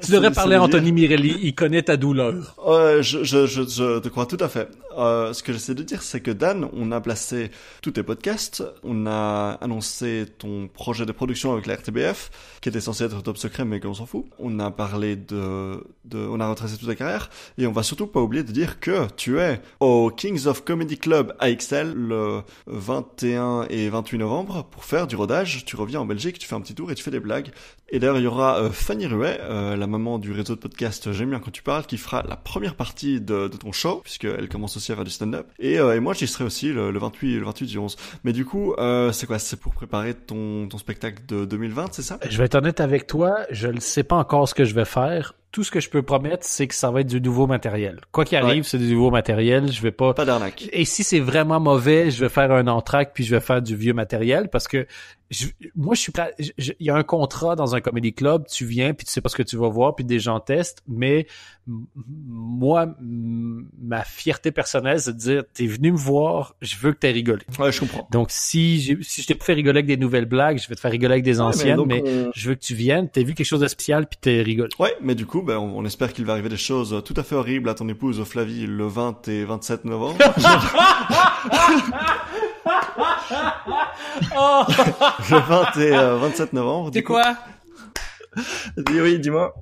tu devrais parler à Anthony Mirelli, il connaît ta douleur. Euh, je, je, je, te crois tout à fait. Euh, ce que j'essaie de dire, c'est que Dan, on a placé tous tes podcasts, on a annoncé ton projet de production avec la RTBF, qui était censé être top secret, mais qu'on s'en fout. On a parlé de, de, on a retracé toute ta carrière, et on va surtout pas oublier de dire que tu es au Kings of Comedy Club AXL le 21 et 28 novembre pour faire du rodage. Tu reviens en Belgique, tu fais un petit tour et tu fais des blagues. Et d'ailleurs, il y aura euh, Fanny Ruet, euh, la maman du réseau de podcast J'aime bien quand tu parles, qui fera la première partie de, ton show, puisqu'elle commence aussi à faire du stand-up. Et, euh, moi, j'y serai aussi le, 28 28 le 28 du 11. Mais du coup, c'est quoi C'est pour préparer ton, ton spectacle de 2020, c'est ça Je vais être honnête avec toi, je ne sais pas encore ce que je vais faire tout ce que je peux promettre, c'est que ça va être du nouveau matériel. Quoi qu'il arrive, c'est du nouveau matériel. Je vais pas. Pas d'arnaque. Et si c'est vraiment mauvais, je vais faire un entraque puis je vais faire du vieux matériel parce que je, moi, je suis Il y a un contrat dans un comédie club. Tu viens, puis tu sais pas ce que tu vas voir, puis des gens testent. Mais moi, ma fierté personnelle, c'est de dire, t'es venu me voir, je veux que t'aies rigolé. Ouais, je comprends. Donc, si, si je t'ai pas fait rigoler avec des nouvelles blagues, je vais te faire rigoler avec des anciennes, mais, je veux que tu viennes, t'as vu quelque chose de spécial, puis t'es rigolé. Ouais, mais du coup, ben, on, on espère qu'il va arriver des choses euh, tout à fait horribles à ton épouse Flavie le 20 et 27 novembre. Oh. le 20 et 27 euh, novembre. C'est quoi Dis oui, dis-moi.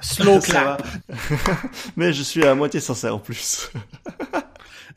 Slow Mais je suis à moitié sincère en plus.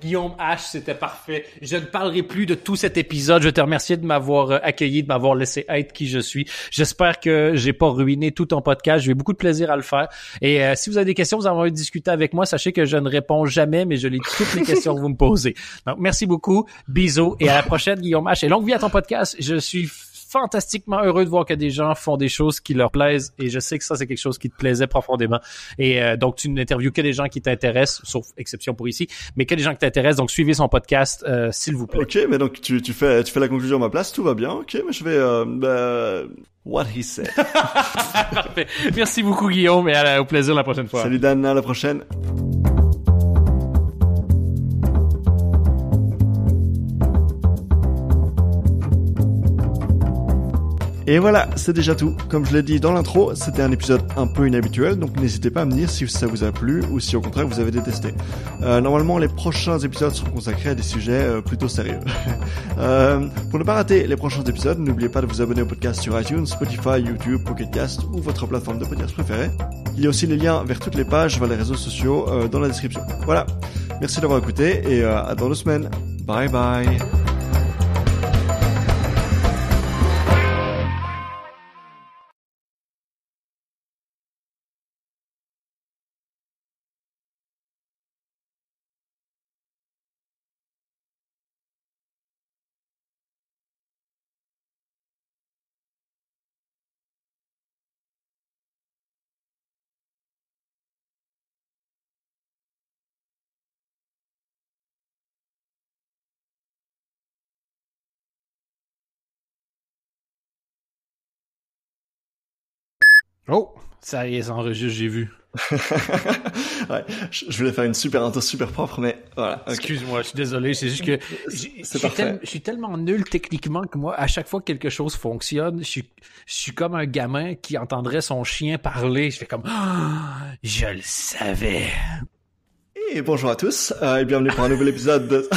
Guillaume H, c'était parfait. Je ne parlerai plus de tout cet épisode. Je te remercie de m'avoir euh, accueilli, de m'avoir laissé être qui je suis. J'espère que j'ai pas ruiné tout ton podcast. J'ai eu beaucoup de plaisir à le faire. Et euh, si vous avez des questions, vous avez envie discuter avec moi, sachez que je ne réponds jamais, mais je lis toutes les questions que vous me posez. Donc, merci beaucoup. Bisous et à la prochaine, Guillaume H. Et longue vie à ton podcast. Je suis fantastiquement heureux de voir que des gens font des choses qui leur plaisent et je sais que ça c'est quelque chose qui te plaisait profondément et euh, donc tu n'interviews que des gens qui t'intéressent sauf exception pour ici mais que des gens qui t'intéressent donc suivez son podcast euh, s'il vous plaît ok mais donc tu, tu, fais tu fais la conclusion à ma place tout va bien ok mais je vais euh, bah, what he said parfait merci beaucoup Guillaume et au plaisir la prochaine fois salut Dan à la prochaine Et voilà, c'est déjà tout. Comme je l'ai dit dans l'intro, c'était un épisode un peu inhabituel, donc n'hésitez pas à me dire si ça vous a plu ou si au contraire vous avez détesté. Euh, normalement, les prochains épisodes seront consacrés à des sujets euh, plutôt sérieux. Euh, pour ne pas rater les prochains épisodes, n'oubliez pas de vous abonner au podcast sur iTunes, Spotify, YouTube, Pocket Cast ou votre plateforme de podcast préférée. Il y a aussi les liens vers toutes les pages, vers les réseaux sociaux dans la description. Voilà, merci d'avoir écouté et à dans deux semaines. Bye bye. Oh, ça y est, enregistre, j'ai vu. ouais, je voulais faire une super intro super propre, mais voilà. Excuse-moi, je suis désolé, c'est juste que je suis, tellement nul techniquement que moi, à chaque fois que quelque chose fonctionne, je suis, comme un gamin qui entendrait son chien parler. Je fais comme, ah, je le savais et bonjour à tous euh, et bienvenue pour un nouvel épisode de...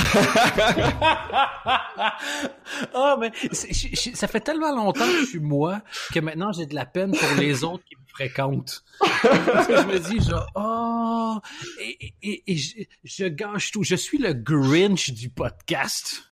oh, mais ça fait tellement longtemps que je suis moi que maintenant j'ai de la peine pour les autres qui me fréquentent. Parce que je me dis genre, oh, et, et, je, je gâche tout. Je suis le Grinch du podcast.